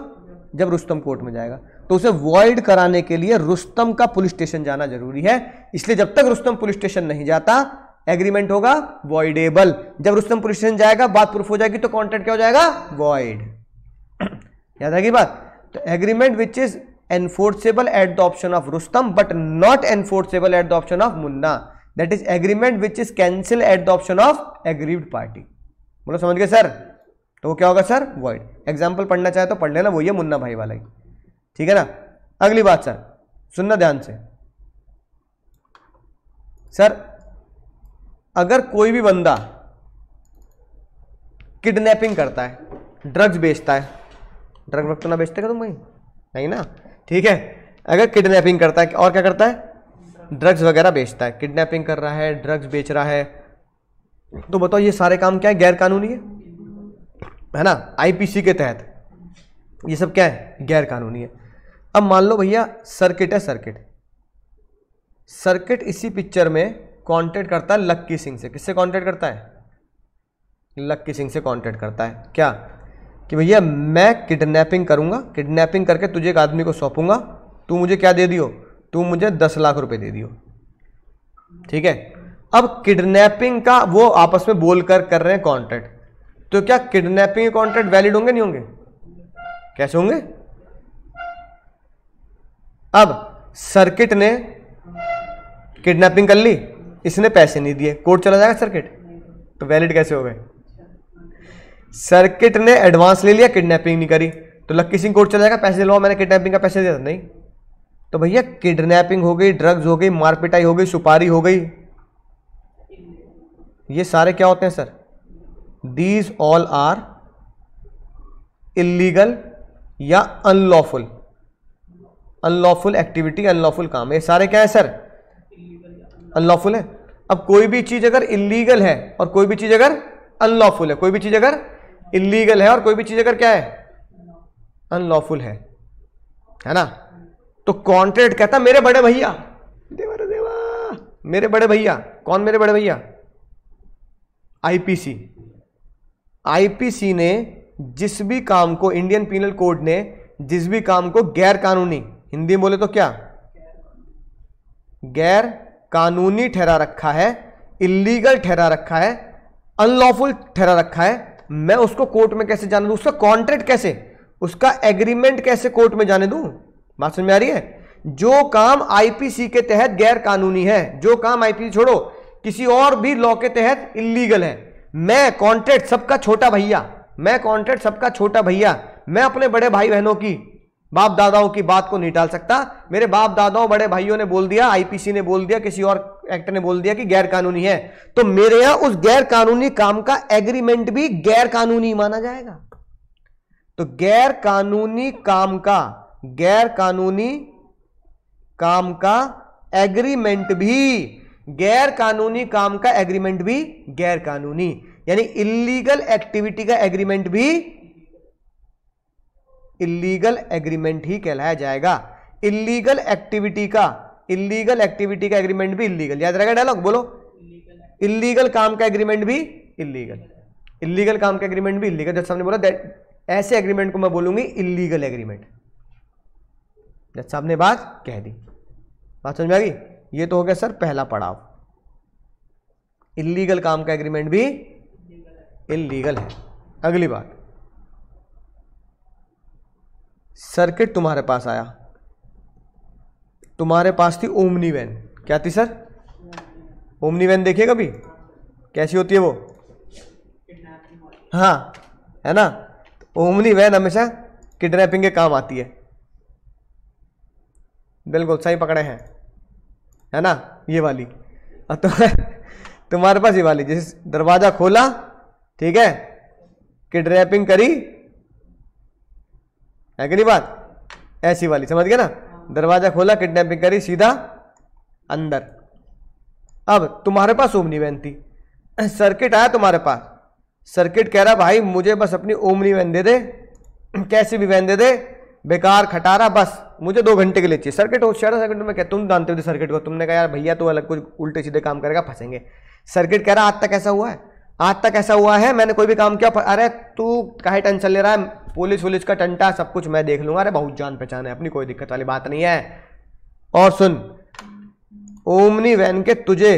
जब रुस्तम कोर्ट में जाएगा तो उसे वॉइड कराने के लिए रुस्तम का पुलिस स्टेशन जाना जरूरी है इसलिए जब तक रुस्तम पुलिस स्टेशन नहीं जाता एग्रीमेंट होगा वॉइडेबल जब रुस्तम पुलिस स्टेशन जाएगा बात प्रूफ हो जाएगी तो कॉन्ट्रैक्ट क्या हो जाएगा वॉइड याद आएगी बात तो agreement which is enforceable at the option of Rustam but not enforceable at the option of Munna that is agreement which is cancel at the option of aggrieved party बोलो समझ गए सर तो वो क्या होगा सर वर्ड एग्जाम्पल पढ़ना चाहे तो पढ़ लेना वो ये मुन्ना भाई वाला ही ठीक है ना अगली बात सर सुनना ध्यान से सर अगर कोई भी बंदा किडनैपिंग करता है ड्रग्स बेचता है ड्रग वक्त तो ना बेचते क्या तुम भाई नहीं ना ठीक है अगर किडनैपिंग करता है और क्या करता है ड्रग्स वगैरह बेचता है किडनैपिंग कर रहा है ड्रग्स बेच रहा है तो बताओ ये सारे काम क्या है गैर कानूनी है है ना आईपीसी के तहत ये सब क्या है गैर कानूनी है अब मान लो भैया सर्किट है सर्किट सर्किट इसी पिक्चर में कांटेक्ट करता है लक्की सिंह से किससे कांटेक्ट करता है लक्की सिंह से कांटेक्ट करता है क्या कि भैया मैं किडनैपिंग करूँगा किडनैपिंग करके तुझे एक आदमी को सौंपूंगा तू मुझे क्या दे दियो तू मुझे दस लाख रुपए दे दियो ठीक है अब किडनैपिंग का वो आपस में बोल कर कर रहे हैं कॉन्ट्रैक्ट तो क्या किडनैपिंग कॉन्ट्रैक्ट वैलिड होंगे नहीं होंगे कैसे होंगे अब सर्किट ने किडनैपिंग कर ली इसने पैसे नहीं दिए कोर्ट चला जाएगा सर्किट तो वैलिड कैसे हो गए सर्किट ने एडवांस ले लिया किडनैपिंग नहीं करी तो लक्की सिंह कोर्ट चला जाएगा पैसे दिलवाओ मैंने किडनैपिंग का पैसे दिया था नहीं तो भैया किडनैपिंग हो गई ड्रग्स हो गई मारपिटाई हो गई सुपारी हो गई ये सारे क्या होते हैं sir these all are illegal या अनलॉफुल अनलॉफुल एक्टिविटी अनलॉफुल काम ये सारे क्या है सर अनलॉफुल है अब कोई भी चीज़ अगर इलीगल है और कोई भी चीज़ अगर अनलॉफुल है कोई भी चीज़ अगर इलीगल है और कोई भी चीज़ अगर क्या है अनलॉफुल है है ना तो कॉन्ट्रेक्ट कहता मेरे बड़े भैया देवर देवा मेरे बड़े भैया कौन मेरे बड़े भैया आईपीसी आईपीसी ने जिस भी काम को इंडियन पीनल कोड ने जिस भी काम को गैर कानूनी हिंदी बोले तो क्या गैर कानूनी ठहरा रखा है इलीगल ठहरा रखा है अनलॉफुल ठहरा रखा है मैं उसको कोर्ट में कैसे जाने दू उसका कॉन्ट्रैक्ट कैसे उसका एग्रीमेंट कैसे कोर्ट में जाने दू बात समझ में आ रही है जो काम आईपीसी के तहत गैर कानूनी है जो काम आईपीसी छोड़ो किसी और भी लॉ के तहत इलीगल है मैं कॉन्ट्रैक्ट सबका छोटा भैया मैं कॉन्ट्रैक्ट सबका छोटा भैया मैं अपने बड़े भाई बहनों की बाप दादाओं की बात को नहीं टाल सकता मेरे बाप दादाओं बड़े भाइयों ने बोल दिया आईपीसी ने बोल दिया किसी और एक्ट ने बोल दिया कि गैर कानूनी है तो मेरे यहां उस गैर कानूनी काम का एग्रीमेंट भी गैर कानूनी माना जाएगा तो गैर कानूनी काम का गैर कानूनी काम का एग्रीमेंट भी गैर कानूनी काम का एग्रीमेंट भी गैर कानूनी यानी इलीगल एक्टिविटी का एग्रीमेंट भी इलीगल एग्रीमेंट ही कहलाया जाएगा इलीगल एक्टिविटी का इलीगल एक्टिविटी का एग्रीमेंट भी इलीगल याद रहेगा डायलॉग बोलो इलीगल काम का एग्रीमेंट भी इलीगल इलीगल काम का एग्रीमेंट भी इलीगल जब सामने बोला ऐसे एग्रीमेंट को मैं बोलूंगी इलीगल एग्रीमेंट जब सामने बात कह दी बात समझ में आ गई ये तो हो गया सर पहला पड़ाव इलीगल काम का एग्रीमेंट भी इलीगल है अगली बात सर्किट तुम्हारे पास आया तुम्हारे पास थी ओमनी वैन क्या थी सर ओमनी वैन देखिए कभी कैसी होती है वो हाँ है ना ओमनी वैन हमेशा किडनैपिंग के काम आती है बिल्कुल सही पकड़े हैं है ना ये वाली और तुम्हारे तो तुम्हारे पास ये वाली जैसे दरवाज़ा खोला ठीक है किडनैपिंग करी है कि नहीं बात ऐसी वाली समझ गया ना दरवाजा खोला किडनैपिंग करी सीधा अंदर अब तुम्हारे पास ओमनी वैन थी सर्किट आया तुम्हारे पास सर्किट कह रहा भाई मुझे बस अपनी ओमनी वैन दे दे कैसी भी वैन दे दे बेकार खटारा बस मुझे दो घंटे के लिए चाहिए सर्किट हो चार सर्किट में क्या तुम जानते हो सर्किट को तुमने कहा यार भैया तो अलग कुछ उल्टे सीधे काम करेगा फंसेंगे सर्किट कह रहा आज तक ऐसा हुआ है आज तक ऐसा हुआ है मैंने कोई भी काम किया अरे तू कहे टेंशन ले रहा है पुलिस वुलिस का टंटा सब कुछ मैं देख लूंगा अरे बहुत जान पहचान है अपनी कोई दिक्कत वाली बात नहीं है और सुन ओमनी वैन के तुझे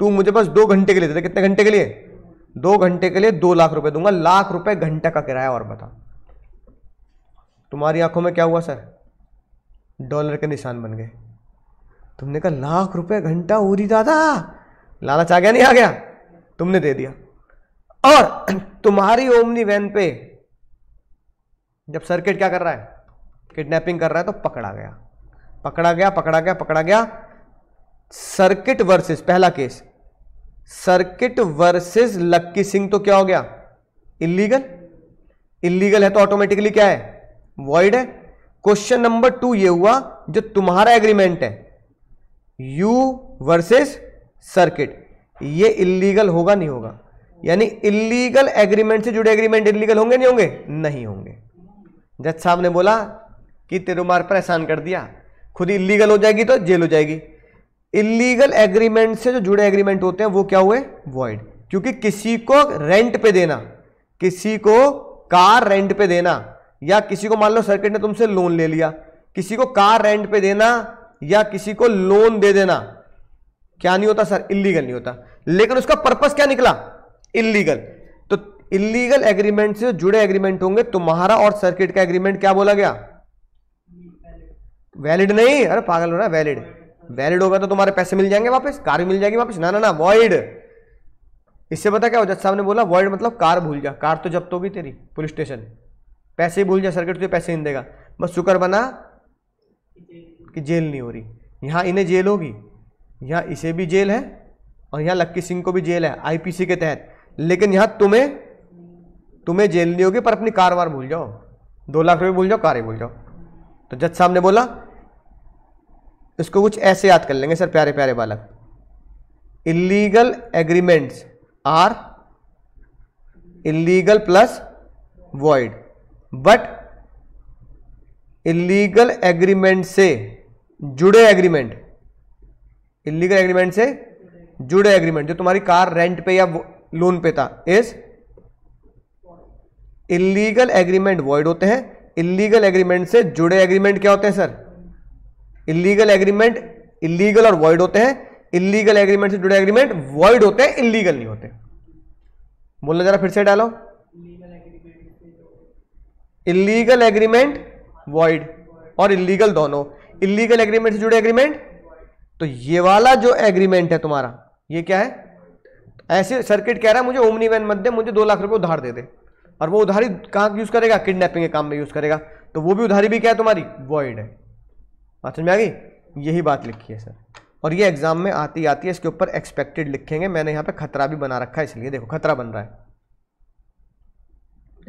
तू मुझे बस दो घंटे के लिए देते कितने घंटे के लिए दो घंटे के लिए दो लाख रुपए दूंगा लाख रुपए घंटे का किराया और बता तुम्हारी आंखों में क्या हुआ सर डॉलर के निशान बन गए तुमने कहा लाख रुपए घंटा उरी दादा लालच आ गया नहीं आ गया तुमने दे दिया और तुम्हारी ओमनी वैन पे जब सर्किट क्या कर रहा है किडनैपिंग कर रहा है तो पकड़ा गया पकड़ा गया पकड़ा गया पकड़ा गया सर्किट वर्सेस पहला case Circuit versus Lucky Singh तो क्या हो गया इलीगल इलीगल है तो ऑटोमेटिकली क्या है वॉइड है क्वेश्चन नंबर टू ये हुआ जो तुम्हारा एग्रीमेंट है यू वर्सेस सर्किट ये इलीगल होगा नहीं होगा यानी इलीगल एग्रीमेंट से जुड़े एग्रीमेंट इलीगल होंगे नहीं होंगे नहीं होंगे जज साहब ने बोला कि तिरुमार परेशान कर दिया खुद इलीगल हो जाएगी तो जेल हो जाएगी इलीगल एग्रीमेंट से जो जुड़े एग्रीमेंट होते हैं वो क्या हुए वॉइड क्योंकि किसी को रेंट पे देना किसी को कार रेंट पे देना या किसी को मान लो सर्किट ने तुमसे लोन ले लिया किसी को कार रेंट पे देना या किसी को लोन दे देना क्या नहीं होता सर इलीगल नहीं होता लेकिन उसका पर्पस क्या निकला इलीगल तो इलीगल एग्रीमेंट से जुड़े एग्रीमेंट होंगे तुम्हारा तो और सर्किट का एग्रीमेंट क्या बोला गया वैलिड नहीं अरे पागल हो रहा है वैलिड वैलिड होगा तो तुम्हारे पैसे मिल जाएंगे वापस कार मिल जाएगी वापस ना ना ना वॉइड इससे पता क्या जज साहब ने बोला वर्ड मतलब कार भूल जा कार तो जब्त होगी तेरी पुलिस स्टेशन पैसे ही भूल जा सर्किट तुझे तो पैसे नहीं देगा बस शुक्र बना कि जेल नहीं हो रही यहां इन्हें जेल होगी यहाँ इसे भी जेल है और यहाँ लक्की सिंह को भी जेल है आईपीसी के तहत लेकिन यहाँ तुम्हें तुम्हें जेल नहीं होगी पर अपनी कार वार भूल जाओ दो लाख रुपये भूल जाओ कार ही भूल जाओ तो जज साहब ने बोला इसको कुछ ऐसे याद कर लेंगे सर प्यारे प्यारे बालक illegal agreements are illegal plus void but illegal agreement से जुड़े एग्रीमेंट इलीगल एग्रीमेंट से जुड़े एग्रीमेंट जो तुम्हारी कार रेंट पे या लोन पे था इस इलीगल एग्रीमेंट वॉइड होते हैं इलीगल एग्रीमेंट से जुड़े एग्रीमेंट क्या होते हैं सर इलीगल एग्रीमेंट इलीगल और वॉइड होते हैं इलीगल एग्रीमेंट से जुड़े एग्रीमेंट वॉइड होते हैं इलीगल नहीं होते बोलना जरा फिर से डालो इलीगल एग्रीमेंट वॉइड और इलीगल दोनों इलीगल एग्रीमेंट से जुड़े एग्रीमेंट तो ये वाला जो एग्रीमेंट है तुम्हारा ये क्या है ऐसे सर्किट कह रहा है मुझे ओमनी वैन मत दे मुझे दो लाख रुपए उधार दे दे और वो उधारी कहाँ यूज करेगा किडनैपिंग के काम में यूज करेगा तो वो भी उधारी भी क्या है तुम्हारी वॉइड है बात समझ में आ गई यही बात लिखी है सर और ये एग्जाम में आती आती है इसके ऊपर एक्सपेक्टेड लिखेंगे मैंने यहाँ पे खतरा भी बना रखा है इसलिए देखो खतरा बन रहा है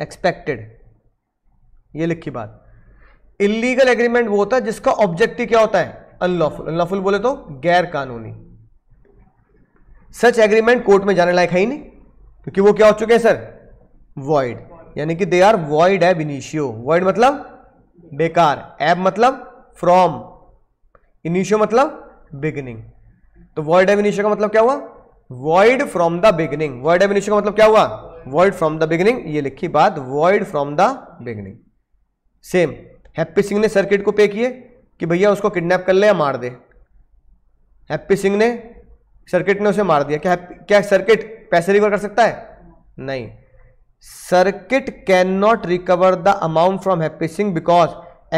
एक्सपेक्टेड ये लिखी बात इलीगल एग्रीमेंट वो होता है जिसका ऑब्जेक्टिव क्या होता है अनलॉफुल अनलॉफुल बोले तो गैर कानूनी सच एग्रीमेंट कोर्ट में जाने लायक है ही नहीं क्योंकि वो क्या हो चुके हैं सर वॉइड यानी कि they are void ab initio void मतलब बेकार एब मतलब फ्रॉम इनिशियो मतलब बिगनिंग तो वॉइड एब इनिशियो का मतलब क्या हुआ void from the beginning void ab initio का मतलब क्या हुआ वॉइड फ्रॉम द बिगनिंग ये लिखी बात void from the beginning same Happy Singh ने सर्किट को पे किए कि भैया उसको किडनैप कर ले या मार दे हैप्पी सिंह ने सर्किट ने उसे मार दिया क्या क्या सर्किट पैसे रिकवर कर सकता है नहीं Circuit can not recover the amount from Happy Singh because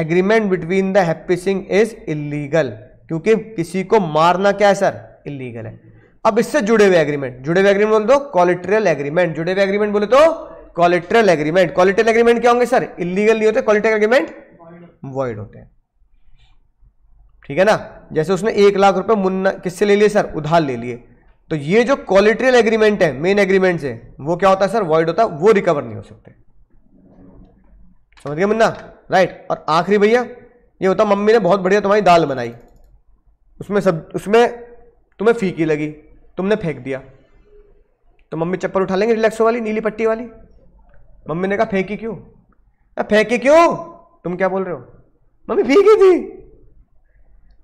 agreement between the Happy Singh is illegal क्योंकि किसी को मारना क्या है सर इलीगल है अब इससे जुड़े हुए एग्रीमेंट जुड़े हुए एग्रीमेंट बोले तो कॉलिट्रियल एग्रीमेंट जुड़े हुए एग्रीमेंट बोले तो कॉलिट्रियल एग्रीमेंट कॉलिट्रियल एग्रीमेंट क्या होंगे सर इलीगल नहीं होते कॉलिट्रियल एग्रीमेंट वॉइड होते हैं ठीक है ना जैसे उसने एक लाख रुपए मुन्ना किससे ले लिए सर उधार ले लिए तो ये जो क्वालिट्रियल एग्रीमेंट है मेन एग्रीमेंट से वो क्या होता है सर वॉइड होता है वो रिकवर नहीं हो सकते समझ गए मुन्ना राइट और आखिरी भैया ये होता मम्मी ने बहुत बढ़िया तुम्हारी दाल बनाई उसमें सब उसमें तुम्हें फीकी लगी तुमने फेंक दिया तो मम्मी चप्पल उठा लेंगे रिलैक्सो वाली नीली पट्टी वाली मम्मी ने कहा फेंकी क्यों फेंकी क्यों तुम क्या बोल रहे हो मम्मी फीकी थी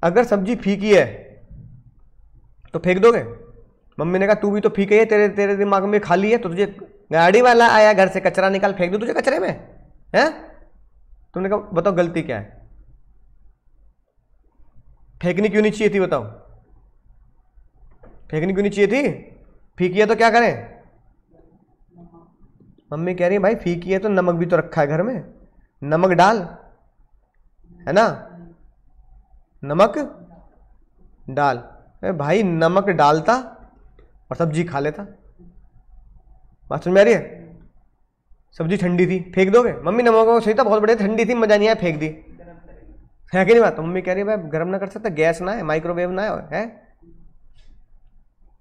अगर सब्जी फीकी है तो फेंक दोगे मम्मी ने कहा तू भी तो फीके है तेरे तेरे दिमाग में खाली है तो तुझे गाड़ी वाला आया घर से कचरा निकाल फेंक दो तुझे कचरे में है तुमने कहा बताओ गलती क्या है फेंकनी क्यों नहीं चाहिए थी बताओ फेंकनी क्यों नहीं चाहिए थी फीकी है तो क्या करें मम्मी कह रही है भाई फीकी है तो नमक भी तो रखा है घर में नमक डाल है ना नमक डाल अरे भाई नमक डालता और सब्जी खा लेता बात समझ में आ रही है सब्जी ठंडी थी फेंक दोगे मम्मी नमक सही था तो बहुत बढ़िया ठंडी थी मजा नहीं आया फेंक दी है कि नहीं बात तो मम्मी कह रही है भाई गर्म ना कर सकता गैस ना है माइक्रोवेव ना है, है?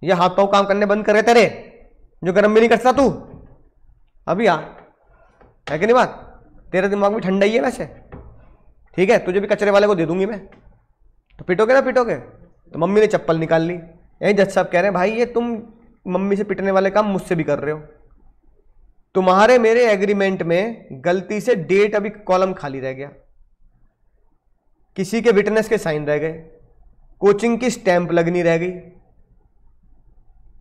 ये हाथ पाओ काम करने बंद कर रहे तेरे जो गर्म भी नहीं कर सकता तू अभी आ है कि नहीं बात तेरा दिमाग भी ठंडा ही है वैसे ठीक है तुझे भी कचरे वाले को दे दूंगी मैं तो पिटोगे ना पिटोगे तो मम्मी ने चप्पल निकाल ली यही जज साहब कह रहे हैं भाई ये तुम मम्मी से पिटने वाले काम मुझसे भी कर रहे हो तुम्हारे मेरे एग्रीमेंट में गलती से डेट अभी कॉलम खाली रह गया किसी के विटनेस के साइन रह गए कोचिंग की स्टैंप लगनी रह गई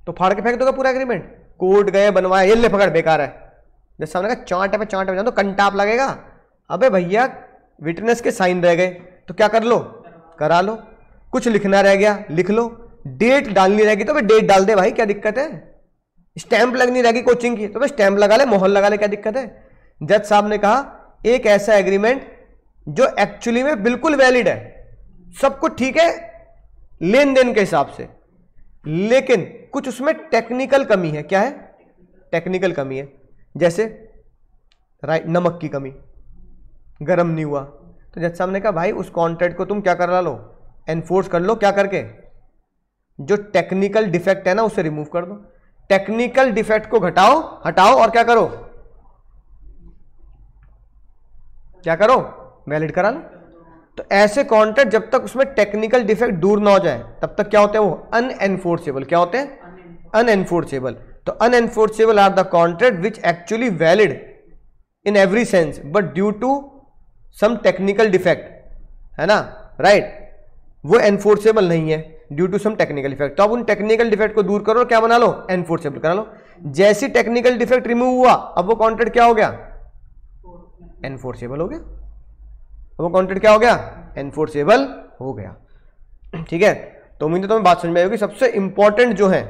तो फाड़ के फेंक दोगे पूरा एग्रीमेंट कोर्ट गए बनवाए ये ले पकड़ बेकार है जैसे हमने कहा चांट पे चांट पे जाओ तो कंटाप लगेगा अबे भैया विटनेस के साइन रह गए तो क्या कर लो करा लो कुछ लिखना रह गया लिख लो डेट डालनी रहेगी तो भाई डेट डाल दे भाई क्या दिक्कत है स्टैंप लगनी रहेगी कोचिंग की तो भाई स्टैंप लगा ले मोहर लगा ले क्या दिक्कत है जज साहब ने कहा एक ऐसा एग्रीमेंट जो एक्चुअली में बिल्कुल वैलिड है सब कुछ ठीक है लेन देन के हिसाब से लेकिन कुछ उसमें टेक्निकल कमी है क्या है टेक्निकल कमी है जैसे राइट नमक की कमी गर्म नहीं हुआ तो जज साहब ने कहा भाई उस कॉन्ट्रैक्ट को तुम क्या करा लो एनफोर्स कर लो क्या करके जो टेक्निकल डिफेक्ट है ना उसे रिमूव कर दो टेक्निकल डिफेक्ट को घटाओ हटाओ और क्या करो क्या करो वैलिड करा लो तो ऐसे कॉन्ट्रैक्ट जब तक उसमें टेक्निकल डिफेक्ट दूर ना हो जाए तब तक क्या होते हैं वो अनएनफोर्सेबल क्या होते हैं अनएनफोर्सेबल तो unenforceable are the contract which actually valid in every sense but due to some technical defect है ना राइट right? वो एनफोर्सेबल नहीं है due to some technical defect तो अब उन टेक्निकल डिफेक्ट को दूर करो और क्या बना लो एनफोर्सेबल करा लो जैसी टेक्निकल डिफेक्ट रिमूव हुआ अब वो कॉन्ट्रेक्ट क्या हो गया एनफोर्सेबल हो गया अब वो कॉन्ट्रेक्ट क्या हो गया एनफोर्सेबल हो गया ठीक है तो उम्मीद तो तुम्हें बात समझ में आएगी सबसे इंपॉर्टेंट जो है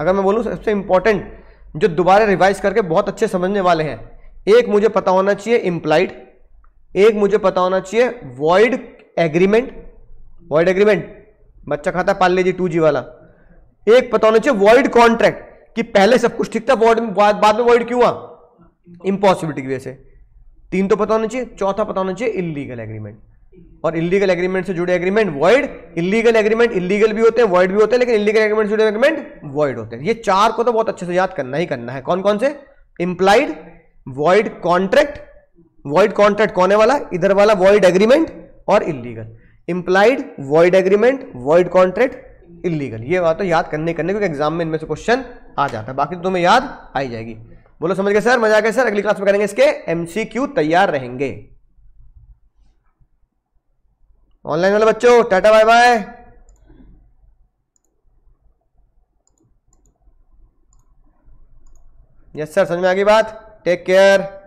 अगर मैं बोलूँ सबसे इंपॉर्टेंट जो दोबारा रिवाइज करके बहुत अच्छे समझने वाले हैं एक मुझे पता होना चाहिए इम्प्लाइड एक मुझे पता होना चाहिए वॉइड एग्रीमेंट वॉइड एग्रीमेंट बच्चा खाता पाल लीजिए टू जी वाला एक पता होना चाहिए वॉइड कॉन्ट्रैक्ट कि पहले सब कुछ ठीक था वॉर्ड बाद में वॉइड क्यों हुआ इंपॉसिबिलिटी की वजह से तीन तो पता होना चाहिए चौथा पता होना चाहिए इलीगल एग्रीमेंट और इलीगल एग्रीमेंट से जुड़े agreement void illegal agreement illegal भी होते हैं वॉइड भी होते हैं लेकिन इलीगल एग्रीमेंट से जुड़े एग्रीमेंट वॉइड होते हैं ये चार को तो बहुत अच्छे से याद करना ही करना है कौन कौन से implied void contract void contract कौन वाला इधर वाला वॉइड एग्रीमेंट और illegal implied void agreement void contract illegal ये बात तो याद करने करने क्योंकि एग्जाम में इनमें से क्वेश्चन आ जाता है बाकी तो तुम्हें याद आई जाएगी बोलो समझ गए सर मजा आ गया सर अगली क्लास में करेंगे इसके एमसीक्यू तैयार रहेंगे ऑनलाइन वाले बच्चों tata bye bye yes sir समझ में आ गई बात टेक केयर